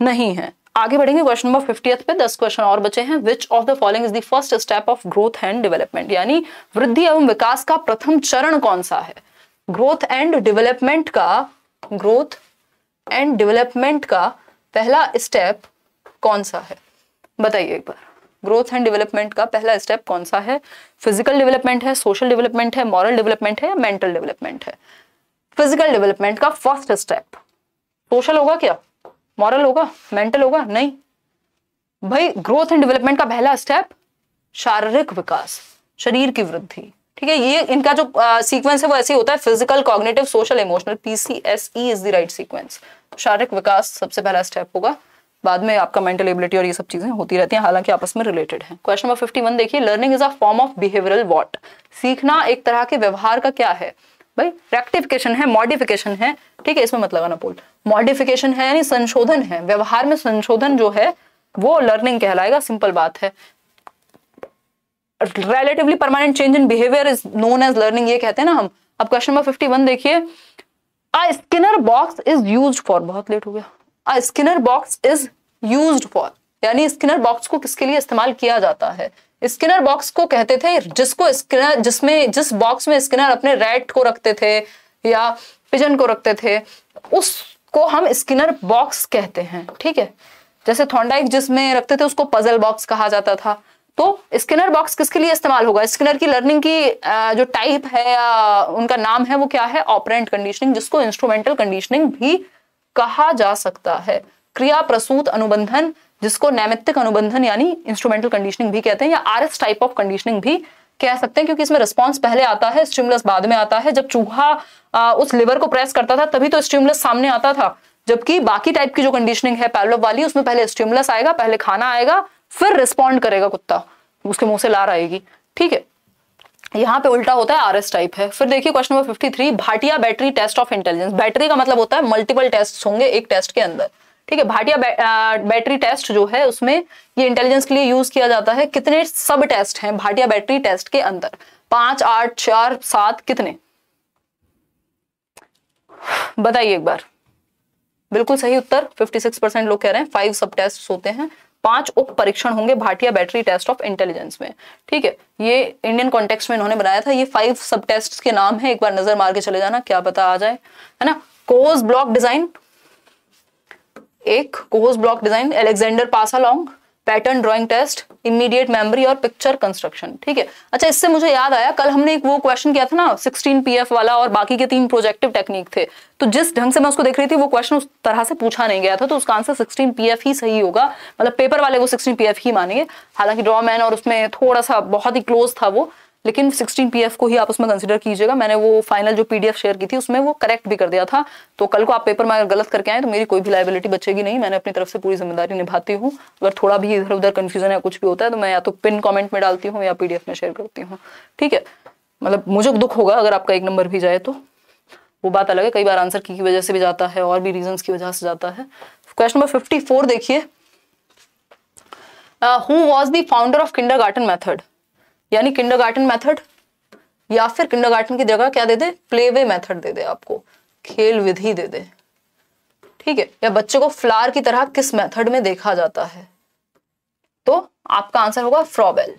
नहीं है आगे बढ़ेंगे क्वेश्चन नंबर फिफ्टियथ पे दस क्वेश्चन और बचे हैं which of the following is the first step of growth and development यानी वृद्धि एवं विकास का प्रथम चरण कौन सा है ग्रोथ एंड डेवलपमेंट का ग्रोथ एंड डेवलपमेंट का पहला स्टेप कौन सा है बताइए एक बार ग्रोथ एंड डेवलपमेंट का पहला स्टेप कौन सा है फिजिकल डेवलपमेंट है सोशल डेवलपमेंट है मॉरल डेवलपमेंट है या मेंटल डेवलपमेंट है फिजिकल डेवलपमेंट का फर्स्ट स्टेप सोशल होगा क्या मॉरल होगा मेंटल होगा नहीं भाई ग्रोथ एंड डेवलपमेंट का पहला स्टेप शारीरिक विकास शरीर की वृद्धि ठीक है ये इनका जो सीक्वेंस है वो ऐसे होता है physical cognitive social emotional PCSE is the right sequence शारीरिक विकास सबसे पहला स्टेप होगा बाद में आपका मेंटल एबिलिटी और ये सब चीजें होती रहती हैं हालांकि आपस में रिलेटेड है क्वेश्चन नंबर फिफ्टी वन देखिए learning is a form of behavioural what सीखना एक तरह के व्यवहार का क्या है भाई रेक्टिफिकेशन है मॉडिफिकेशन है ठीक है इसमें मत लगाना पोल मॉडिफिकेशन है यानी संशोधन है व्यवहार में संशोधन जो है वो लर्निंग कहलाएगा सिंपल बात है relatively permanent change in behaviour is known as learning ये कहते हैं ना हम अब क्वेश्चन नंबर फिफ्टी वन देखिए Skinner box is use for बहुत लेट हो गया Skinner box is use for यानी स्किनर बॉक्स को किसके लिए इस्तेमाल किया जाता है स्किनर बॉक्स को कहते थे जिसको स्किनर जिसमें जिस बॉक्स में स्किनर अपने रैट को रखते थे या पिजन को रखते थे उसको हम स्किनर बॉक्स कहते हैं ठीक है जैसे थॉन्डाइक जिसमें रखते थे उसको पजल बॉक्स कहा जाता था तो स्किनर बॉक्स किसके लिए इस्तेमाल होगा स्किनर की लर्निंग की जो टाइप है या उनका नाम है वो क्या है ऑपरेंट कंडीशनिंग जिसको इंस्ट्रूमेंटल कंडीशनिंग भी कहा जा सकता है क्रिया प्रसूत अनुबंधन जिसको नैमित्तिक अनुबंधन यानी इंस्ट्रूमेंटल कंडीशनिंग भी कहते हैं या R S type of conditioning भी कह सकते हैं क्योंकि इसमें रिस्पॉन्स पहले आता है स्टिमुलस बाद में आता है जब चूहा उस लिवर को प्रेस करता था तभी तो स्टिमुलस सामने आता था जबकि बाकी टाइप की जो कंडीशनिंग है पैलोप वाली उसमें पहले स्टिमुलस आएगा पहले खाना आएगा फिर रिस्पॉन्ड करेगा कुत्ता उसके मुंह से लार आएगी ठीक है यहाँ पे उल्टा होता है आर एस टाइप है फिर देखिए question number 53 Bhatia battery test of intelligence battery का मतलब होता है मल्टीपल टेस्ट होंगे एक टेस्ट के अंदर ठीक है भाटिया बैटरी टेस्ट जो है उसमें ये इंटेलिजेंस के लिए यूज किया जाता है कितने सब टेस्ट हैं भाटिया बैटरी टेस्ट के अंदर पांच आठ चार सात कितने बताइए एक बार बिल्कुल सही उत्तर सिक्स परसेंट लोग कह रहे हैं फाइव सब टेस्ट होते हैं पांच उप परीक्षण होंगे Bhatia battery test of intelligence में ठीक है ये इंडियन कॉन्टेक्स में इन्होंने बनाया था ये फाइव सब टेस्ट के नाम है एक बार नजर मार के चले जाना क्या पता आ जाए है ना कोज ब्लॉक डिजाइन एक Kohs block design Alexander long pattern drawing test immediate memory और पिक्चर कंस्ट्रक्शन ठीक है अच्छा इससे मुझे याद आया कल हमने एक वो क्वेश्चन किया था ना सिक्सटीन पी वाला और बाकी के तीन प्रोजेक्टिव टेक्निक थे तो जिस ढंग से मैं उसको देख रही थी वो क्वेश्चन उस तरह से पूछा नहीं गया था तो उसका आंसर सिक्सटीन पी ही सही होगा मतलब पेपर वाले वो सिक्सटीन पी ही मानेंगे हालांकि ड्रॉ मैन और उसमें थोड़ा सा बहुत ही क्लोज था वो लेकिन सिक्सटीन पी को ही आप उसमें कंसिडर कीजिएगा मैंने वो फाइनल जो पीडीएफ शेयर की थी उसमें वो करेक्ट भी कर दिया था तो कल को आप पेपर में अगर गलत करके आए तो मेरी कोई भी लाइबिलिटी बचेगी नहीं मैंने अपनी तरफ से पूरी जिम्मेदारी निभाती हूँ अगर थोड़ा भी इधर उधर कन्फ्यूजन या कुछ भी होता है तो मैं या तो पिन कॉमेंट में डालती हूँ या पी में शेयर करती हूँ ठीक है मतलब मुझे दुख होगा अगर आपका एक नंबर भी जाए तो वो बात अलग है कई बार आंसर की, वजह से भी जाता है और भी रीजन की वजह से जाता है क्वेश्चन नंबर फिफ्टी फोर देखिए who was the founder of kindergarten method यानी किंडरगार्टन मेथड या फिर किंडरगार्टन की जगह क्या दे दे प्ले वे मेथड दे दे आपको खेल विधि दे दे ठीक है या बच्चों को फ्लार की तरह किस मेथड में देखा जाता है तो आपका आंसर होगा फ्रॉबेल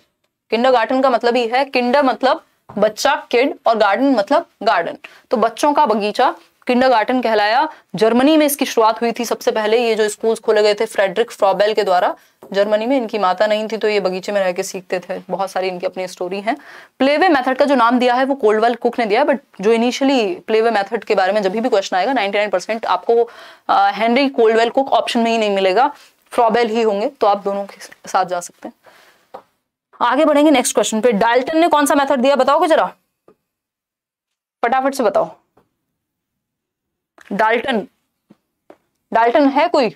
किंडरगार्टन का मतलब ही है किंडर मतलब बच्चा किड और गार्डन मतलब गार्डन तो बच्चों का बगीचा किंडरगार्टन कहलाया जर्मनी में इसकी शुरुआत हुई थी सबसे पहले ये जो स्कूल्स खोले गए थे फ्रेडरिक फ्रॉबेल के द्वारा जर्मनी में इनकी माता नहीं थी तो ये बगीचे में रह के सीखते थे बहुत सारी इनकी अपनी स्टोरी है प्लेवे मेथड का जो नाम दिया है वो कोल्डवेल कुक ने दिया बट जो इनिशियली प्लेवे मेथड के बारे में जब भी क्वेश्चन आएगा 99% आपको हेनरी कोल्डवेल कुक ऑप्शन में ही नहीं मिलेगा फ्रॉबेल ही होंगे तो आप दोनों के साथ जा सकते हैं आगे बढ़ेंगे नेक्स्ट क्वेश्चन पे डाल्टन ने कौन सा मेथड दिया बताओगे जरा फटाफट से बताओ डाल्टन डाल्टन है कोई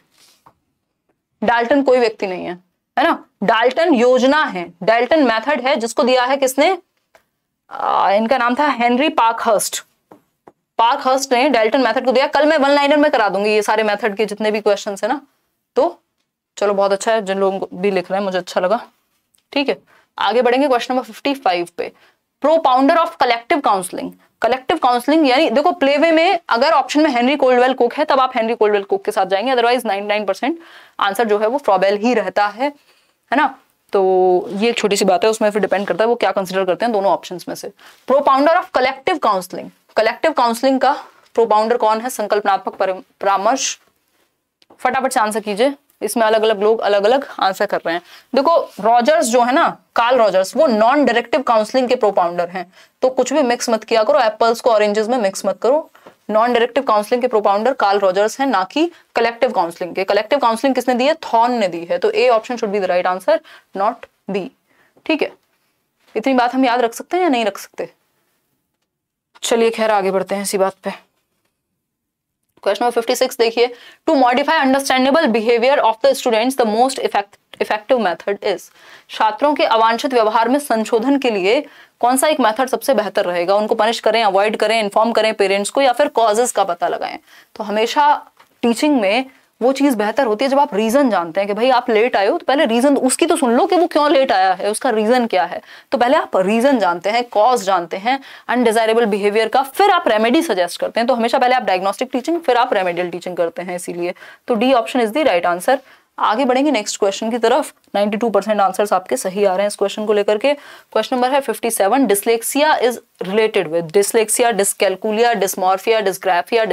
डाल्टन कोई व्यक्ति नहीं है है ना डाल्टन योजना है डाल्टन मेथड है जिसको दिया है किसने आ, इनका नाम था हेनरी पार्कहर्स्ट पार्कहर्स्ट ने डाल्टन मेथड को दिया कल मैं वन लाइनर में करा दूंगी ये सारे मेथड के जितने भी क्वेश्चन है ना तो चलो बहुत अच्छा है जिन लोगों को भी लिख रहे हैं मुझे अच्छा लगा ठीक है आगे बढ़ेंगे क्वेश्चन नंबर फिफ्टी फाइव पे propounder of collective counselling collective counselling यानी देखो प्लेवे में अगर ऑप्शन में हेनरी कोल्डवेल कुक है तब आप हेनरी कोल्डवेल कुक के साथ जाएंगे अदरवाइज 99 परसेंट आंसर जो है वो फ्रॉबेल ही रहता है है ना तो ये एक छोटी सी बात है उसमें फिर डिपेंड करता है वो क्या कंसिडर करते हैं दोनों ऑप्शन में से propounder of collective counselling collective counselling का प्रोपाउंडर कौन है संकल्पनात्मक परामर्श फटाफट से आंसर कीजिए इसमें अलग अलग लोग अलग अलग आंसर कर रहे हैं देखो रॉजर्स जो है ना कार्ल रॉजर्स वो नॉन डायरेक्टिव काउंसलिंग के प्रोपाउंडर हैं तो कुछ भी मिक्स मत किया करो एप्पल्स को ऑरेंजेस में मिक्स मत करो नॉन डायरेक्टिव काउंसलिंग के प्रोपाउंडर कार्ल रॉजर्स हैं ना कि कलेक्टिव काउंसलिंग के कलेक्टिव काउंसलिंग किसने दी है थॉर्न ने दी है तो A option should be the right answer not be ठीक है इतनी बात हम याद रख सकते हैं या नहीं रख सकते चलिए खैर आगे बढ़ते हैं इसी बात पे क्वेश्चन नंबर 56 देखिए to modify understandable behaviour of the students the most effective method is छात्रों के अवांछित व्यवहार में संशोधन के लिए कौन सा एक मेथड सबसे बेहतर रहेगा उनको पनिश करें अवॉइड करें इन्फॉर्म करें पेरेंट्स को या फिर कॉजेस का पता लगाएं तो हमेशा टीचिंग में वो चीज बेहतर होती है जब आप रीजन जानते हैं कि भाई आप लेट आए हो तो पहले रीजन उसकी तो सुन लो कि वो क्यों लेट आया है उसका रीजन क्या है तो पहले आप रीजन जानते हैं कॉज जानते हैं अनडिजायरेबल बिहेवियर का फिर आप रेमेडी सजेस्ट करते हैं तो हमेशा पहले आप डायग्नोस्टिक टीचिंग फिर आप रेमेडियल टीचिंग करते हैं इसीलिए तो D option is the right answer आगे बढ़ेंगे नेक्स्ट क्वेश्चन की तरफ 92 परसेंट आंसर आपके सही आ रहे हैं इस क्वेश्चन को लेकर के क्वेश्चन नंबर है 57 dyslexia is related with dyslexia dyscalculia dysmorphia dysgraphia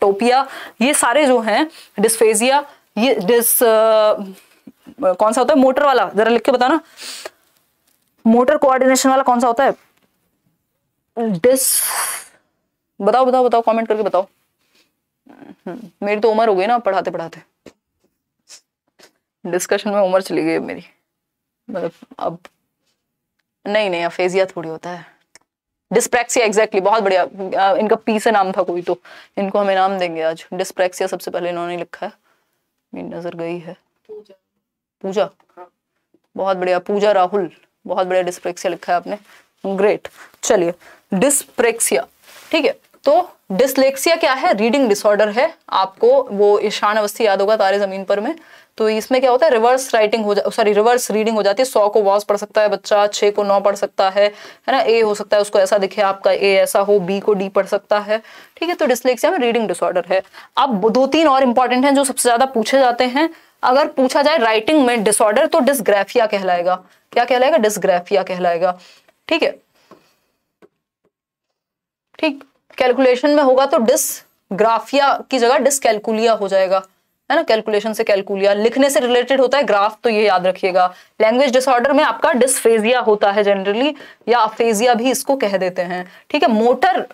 टोपिया ये सारे जो हैं डिस्फेजिया ये डिस आ, uh, कौन सा होता है मोटर वाला जरा लिख के बताना मोटर कोऑर्डिनेशन वाला कौन सा होता है डिस बताओ बताओ बताओ कमेंट करके बताओ हम्म, मेरी तो उम्र हो गई ना पढ़ाते पढ़ाते डिस्कशन में उम्र चली गई मेरी मतलब अब नहीं नहीं अफेजिया थोड़ी होता है डिस्प्रैक्सिया एग्जैक्टली exactly, बहुत बढ़िया इनका पी से नाम था कोई तो इनको हमें नाम देंगे आज डिस्प्रैक्सिया सबसे पहले इन्होंने लिखा है मेरी नज़र गई है पूजा हाँ। बहुत बढ़िया पूजा राहुल बहुत बढ़िया डिस्प्रेक्सिया लिखा है आपने ग्रेट चलिए डिस्प्रेक्सिया ठीक है तो डिसलेक्सिया क्या है रीडिंग डिसऑर्डर है आपको वो ईशान अवस्थी याद होगा तारे जमीन पर में तो इसमें क्या होता है रिवर्स राइटिंग हो जा सॉरी रिवर्स रीडिंग हो जाती है सौ को वॉस पढ़ सकता है बच्चा छः को नौ पढ़ सकता है है ना ए हो सकता है उसको ऐसा दिखे आपका ए ऐसा हो बी को डी पढ़ सकता है ठीक है तो डिस्लेक्सिया में रीडिंग डिसऑर्डर है अब दो तीन और इंपॉर्टेंट हैं जो सबसे ज़्यादा पूछे जाते हैं अगर पूछा जाए राइटिंग में डिसऑर्डर तो डिसग्राफिया कहलाएगा क्या कहलाएगा डिसग्राफिया कहलाएगा ठीक है ठीक कैलकुलेशन में होगा तो डिसग्राफिया की जगह डिसकैलकुलिया हो जाएगा है ना कैलकुलेशन से कैलकुलिया लिखने से रिलेटेड होता है ग्राफ तो ये याद रखिएगा लैंग्वेज डिसऑर्डर में आपका डिसफेजिया होता है जनरली या अफेजिया भी इसको कह देते हैं ठीक है मोटर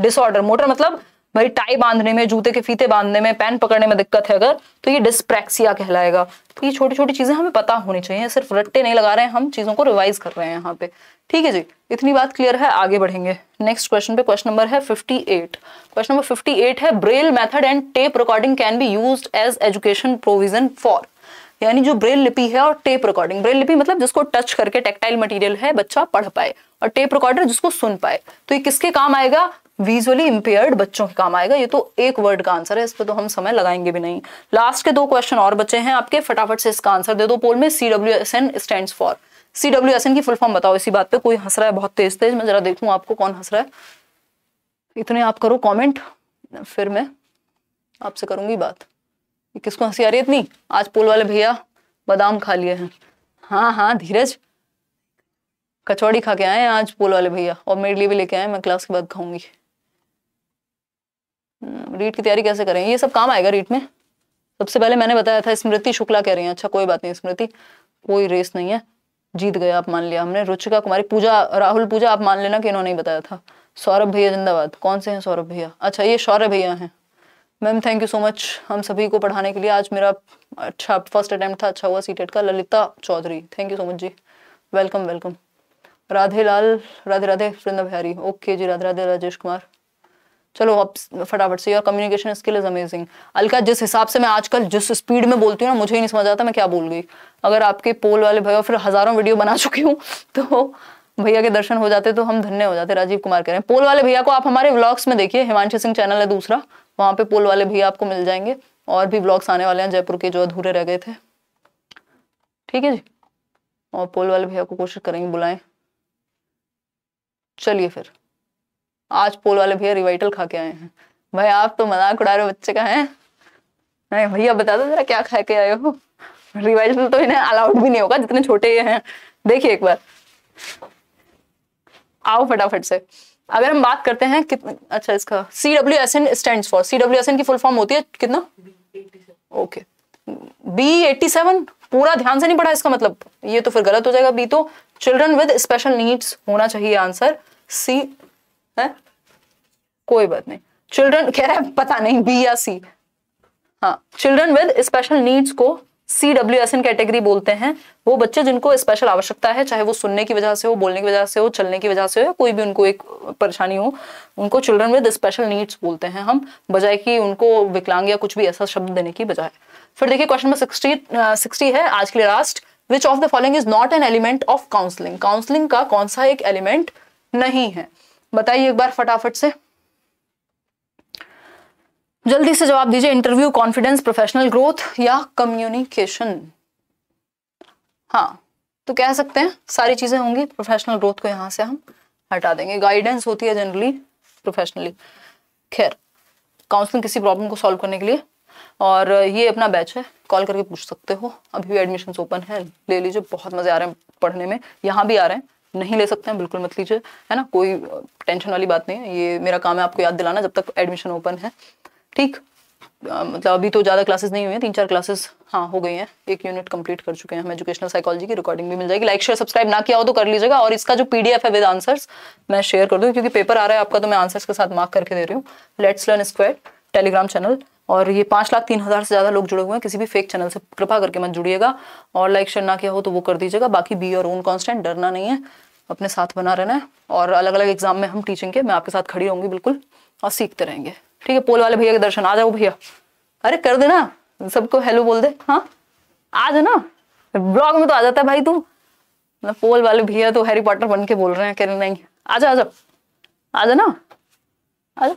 डिसऑर्डर मोटर मतलब भाई टाई बांधने में जूते के फीते बांधने में पैन पकड़ने में दिक्कत है अगर तो ये डिस्प्रेक्सिया कहलाएगा तो ये छोटी छोटी चीजें हमें पता होनी चाहिए सिर्फ रट्टे नहीं लगा रहे हैं हम चीजों को रिवाइज कर रहे हैं यहाँ पे ठीक है जी इतनी बात क्लियर है आगे बढ़ेंगे नेक्स्ट क्वेश्चन पे क्वेश्चन नंबर है 58 क्वेश्चन नंबर एट है Braille method and tape recording can be use as education provision for यानी जो ब्रेल लिपि है और टेप रिकॉर्डिंग ब्रेल लिपि मतलब जिसको टच करके टेक्टाइल मटेरियल है बच्चा पढ़ पाए और टेप रिकॉर्डर जिसको सुन पाए तो ये किसके काम आएगा विजुअली इम्पेयर्ड बच्चों के काम आएगा ये तो एक वर्ड का आंसर है इस पर तो हम समय लगाएंगे भी नहीं लास्ट के दो क्वेश्चन और बच्चे हैं आपके फटाफट से इसका आंसर दे दो पोल में C W S N stand for C W S N की फुल फॉर्म बताओ इसी बात पे कोई हंस रहा है बहुत तेज तेज मैं जरा देखूं आपको कौन हंस रहा है इतने आप करो कॉमेंट फिर मैं आपसे करूंगी बात किसको हंसी आ रही है इतनी आज पोल वाले भैया बादाम खा लिए हैं हाँ हाँ धीरज कचौड़ी खा के आए आज पोल वाले भैया और मेरे लिए भी लेके आए मैं क्लास के बाद खाऊंगी हम्म, रीट की तैयारी कैसे करें ये सब काम आएगा रीट में सबसे पहले मैंने बताया था स्मृति शुक्ला कह रही है अच्छा कोई बात नहीं स्मृति कोई रेस नहीं है जीत गए आप मान लिया हमने रुचिका कुमारी पूजा राहुल पूजा आप मान लेना कि इन्होंने बताया था सौरभ भैया जिंदाबाद कौन से हैं सौरभ भैया अच्छा ये सौरभ भैया हैं ma'am thank you so much हम सभी को पढ़ाने के लिए आज मेरा अच्छा फर्स्ट अटैम्प्ट था अच्छा हुआ सीटेट का Lalita Chaudhary thank you so much ji welcome welcome Radhe Lal Radhe Radhe Vrinda Bihari okay ji Radhe Radhe Rajesh Kumar चलो अब फटाफट से your communication skill is amazing Alka जिस हिसाब से मैं आजकल जिस स्पीड में बोलती हूँ ना मुझे ही नहीं समझ आता मैं क्या बोल गई अगर आपके पोल वाले भैया फिर हजारों वीडियो बना चुकी हूँ तो भैया के दर्शन हो जाते तो हम धन्य हो जाते राजीव कुमार हैं पोल वाले भैया को आप हमारे व्लॉग्स में देखिए हिमांशु सिंह चैनल है दूसरा वहाँ पे पोल वाले भैया आपको मिल जाएंगे और भी व्लॉग्स आने वाले हैं जयपुर के जो अधूरे रह गए थे ठीक है जी और पोल वाले भैया को कोशिश करेंगे बुलाएं चलिए फिर आज पोल वाले भैया रिवाइटल खा के आए हैं भाई आप तो मजाक उड़ा रहे हो बच्चे का है नहीं भैया बता दो जरा क्या खा के आए हो रिवाइटल तो इन्हें अलाउड भी नहीं होगा जितने छोटे ये हैं देखिए एक बार आओ फटाफट से अगर हम बात करते हैं कितने अच्छा इसका C W S N stand for C W S N की फुल फॉर्म होती है कितना ओके बी एट्टी सेवन पूरा ध्यान से नहीं पढ़ा इसका मतलब ये तो फिर गलत हो जाएगा बी तो चिल्ड्रन विद स्पेशल नीड्स होना चाहिए आंसर सी है कोई बात नहीं चिल्ड्रन कह रहे हैं पता नहीं बी या सी हाँ चिल्ड्रन विद स्पेशल नीड्स को C W S N category बोलते हैं वो बच्चे जिनको स्पेशल आवश्यकता है चाहे वो सुनने की वजह से हो बोलने की वजह से हो चलने की वजह से हो या कोई भी उनको एक परेशानी हो उनको चिल्ड्रन विद स्पेशल नीड्स बोलते हैं हम बजाय कि उनको विकलांग या कुछ भी ऐसा शब्द देने की बजाय फिर देखिए क्वेश्चन नंबर सिक्सटी सिक्सटी है आज के लिए last which of the following is not an element of counselling counselling का कौन सा एक एलिमेंट नहीं है बताइए एक बार फटाफट से जल्दी से जवाब दीजिए इंटरव्यू कॉन्फिडेंस प्रोफेशनल ग्रोथ या कम्युनिकेशन हाँ तो कह सकते हैं सारी चीजें होंगी प्रोफेशनल ग्रोथ को यहां से हम हटा देंगे गाइडेंस होती है जनरली प्रोफेशनली खैर काउंसलिंग किसी प्रॉब्लम को सॉल्व करने के लिए और ये अपना बैच है कॉल करके पूछ सकते हो अभी भी एडमिशन ओपन है ले लीजिए बहुत मजे आ रहे हैं पढ़ने में यहाँ भी आ रहे हैं नहीं ले सकते हैं बिल्कुल मत लीजिए है ना कोई टेंशन वाली बात नहीं है ये मेरा काम है आपको याद दिलाना जब तक एडमिशन ओपन है ठीक मतलब अभी तो ज़्यादा क्लासेस नहीं हुई हैं तीन चार क्लासेस हाँ हो गई हैं एक यूनिट कंप्लीट कर चुके हैं हम एजुकेशनल साइकोलॉजी की रिकॉर्डिंग भी मिल जाएगी लाइक शेयर सब्सक्राइब ना किया हो तो कर लीजिएगा और इसका जो पीडीएफ है विद आंसर्स मैं शेयर कर दूँ क्योंकि पेपर आ रहा है आपका तो मैं आंसर्स के साथ मार्क करके दे रही हूँ let's learn square Telegram channel और ये पांच लाख तीन हज़ार से ज़्यादा लोग जुड़े हुए हैं किसी भी फेक चैनल से कृपा करके मत जुड़िएगा और लाइक शेयर ना किया हो तो वो कर दीजिएगा बाकी बी और ओन कॉन्स्टेंट डरना नहीं है अपने साथ बना रहना है और अलग अलग एग्जाम में हम टीचिंग के मैं आपके साथ खड़ी रहूंगी बिल्कुल और सीखते रहेंगे ठीक है पोल वाले भैया के दर्शन आ जाओ भैया अरे कर देना सबको हेलो बोल दे हाँ आ ना ब्लॉग में तो आ जाता है भाई तू मतलब पोल वाले भैया तो हैरी पॉटर बन के बोल रहे हैं कह रहे नहीं आ जा आ जा आ ना आ जा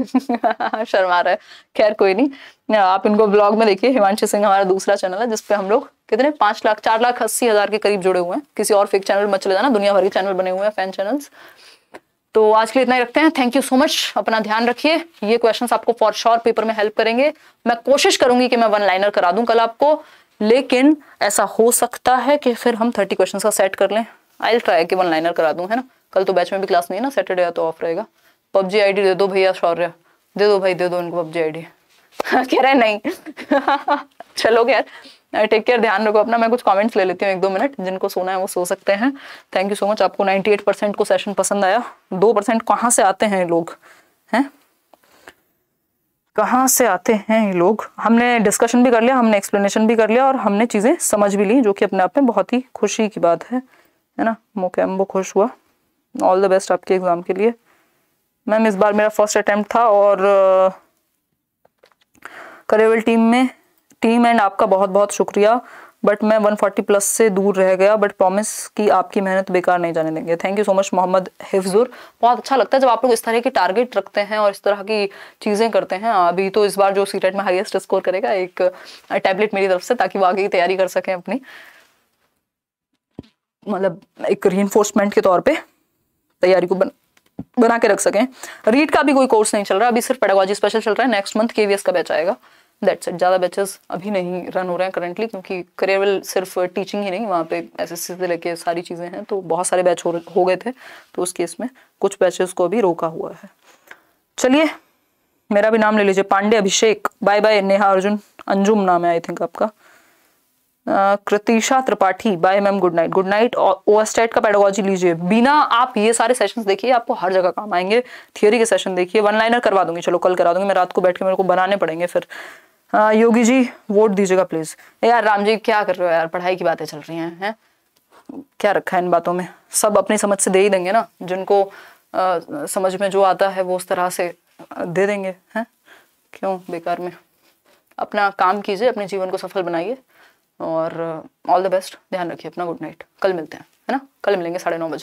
शर्मा रहा है खैर कोई नहीं आप इनको ब्लॉग में देखिए हिमांशु सिंह हमारा दूसरा चैनल है जिसपे हम लोग कितने पांच लाख चार लाख अस्सी हजार के करीब जुड़े हुए हैं किसी और फेक चैनल में चले जाना दुनिया भर के चैनल बने हुए हैं फैन चैनल्स तो आज के लिए इतना ही रखते हैं थैंक यू सो मच अपना ध्यान रखिए ये क्वेश्चन आपको फॉर श्योर पेपर में हेल्प करेंगे मैं कोशिश करूंगी कि मैं वन लाइनर करा दूं कल आपको लेकिन ऐसा हो सकता है कि फिर हम थर्टी क्वेश्चन का सेट कर लें आई ट्राई कि वन लाइनर करा दूं है ना कल तो बैच में भी क्लास नहीं है ना सैटरडे तो ऑफ रहेगा पबजी आईडी दे दो भैया शौर्य दे दो भाई दे दो उनको पबजी आईडी कह रहे नहीं चलो यार टेक केयर ध्यान रखो अपना मैं कुछ कमेंट्स ले लेती हूँ एक दो मिनट जिनको सोना है वो सो सकते हैं थैंक यू सो मच आपको 98 परसेंट को सेशन पसंद आया दो परसेंट कहाँ से आते हैं लोग हैं कहाँ से आते हैं ये लोग हमने डिस्कशन भी कर लिया हमने एक्सप्लेनेशन भी कर लिया और हमने चीज़ें समझ भी ली जो कि अपने आप में बहुत ही खुशी की बात है है ना मोकैम्बो खुश हुआ ऑल द बेस्ट आपके एग्ज़ाम के लिए मैम इस बार मेरा फर्स्ट अटैम्प्ट था और करेवल टीम में टीम एंड आपका बहुत बहुत शुक्रिया बट मैं 140 प्लस से दूर रह गया बट प्रॉमिस कि आपकी मेहनत बेकार नहीं जाने देंगे thank you so much Mohammad Hifzur बहुत अच्छा लगता है जब आप लोग इस तरह के टारगेट रखते हैं और इस तरह की चीज़ें करते हैं अभी तो इस बार जो सीटेट में हाईएस्ट स्कोर करेगा एक टैबलेट मेरी तरफ से ताकि वो आगे की तैयारी कर सकें अपनी मतलब एक री के तौर पर तैयारी को बन बना के रख सकें रीट का भी कोई कोर्स नहीं चल रहा अभी सिर्फ पेडागॉजी स्पेशल चल रहा है नेक्स्ट मंथ केवीएस का बैच आएगा दैट्स इट ज़्यादा बैचेस अभी नहीं रन हो रहे हैं करेंटली क्योंकि करियरवेल सिर्फ टीचिंग ही नहीं वहाँ पे एस एसएससी से लेके सारी चीज़ें हैं तो बहुत सारे बैच हो, हो गए थे तो उस केस में कुछ बैचेस को अभी रोका हुआ है चलिए मेरा भी नाम ले लीजिए पांडे अभिषेक बाय बाय नेहा अर्जुन अंजुम नाम है आई थिंक आपका Kritisha Tripathi bye ma'am good night good night ओ एस्टेट का पेडागोजी लीजिए बिना आप ये सारे सेशंस देखिए आपको हर जगह काम आएंगे थियोरी के सेशन देखिए वन लाइनर करवा दूंगी चलो कल करा दूंगी मैं रात को बैठ के मेरे को बनाने पड़ेंगे फिर आ, योगी जी वोट दीजिएगा प्लीज यार राम जी क्या कर रहे हो यार पढ़ाई की बातें चल रही हैं है? क्या रखा है इन बातों में सब अपनी समझ से दे ही देंगे ना जिनको आ, समझ में जो आता है वो उस तरह से दे देंगे हैं क्यों बेकार में अपना काम कीजिए अपने जीवन को सफल बनाइए और ऑल द बेस्ट ध्यान रखिए अपना गुड नाइट कल मिलते हैं है ना कल मिलेंगे साढ़े नौ बजे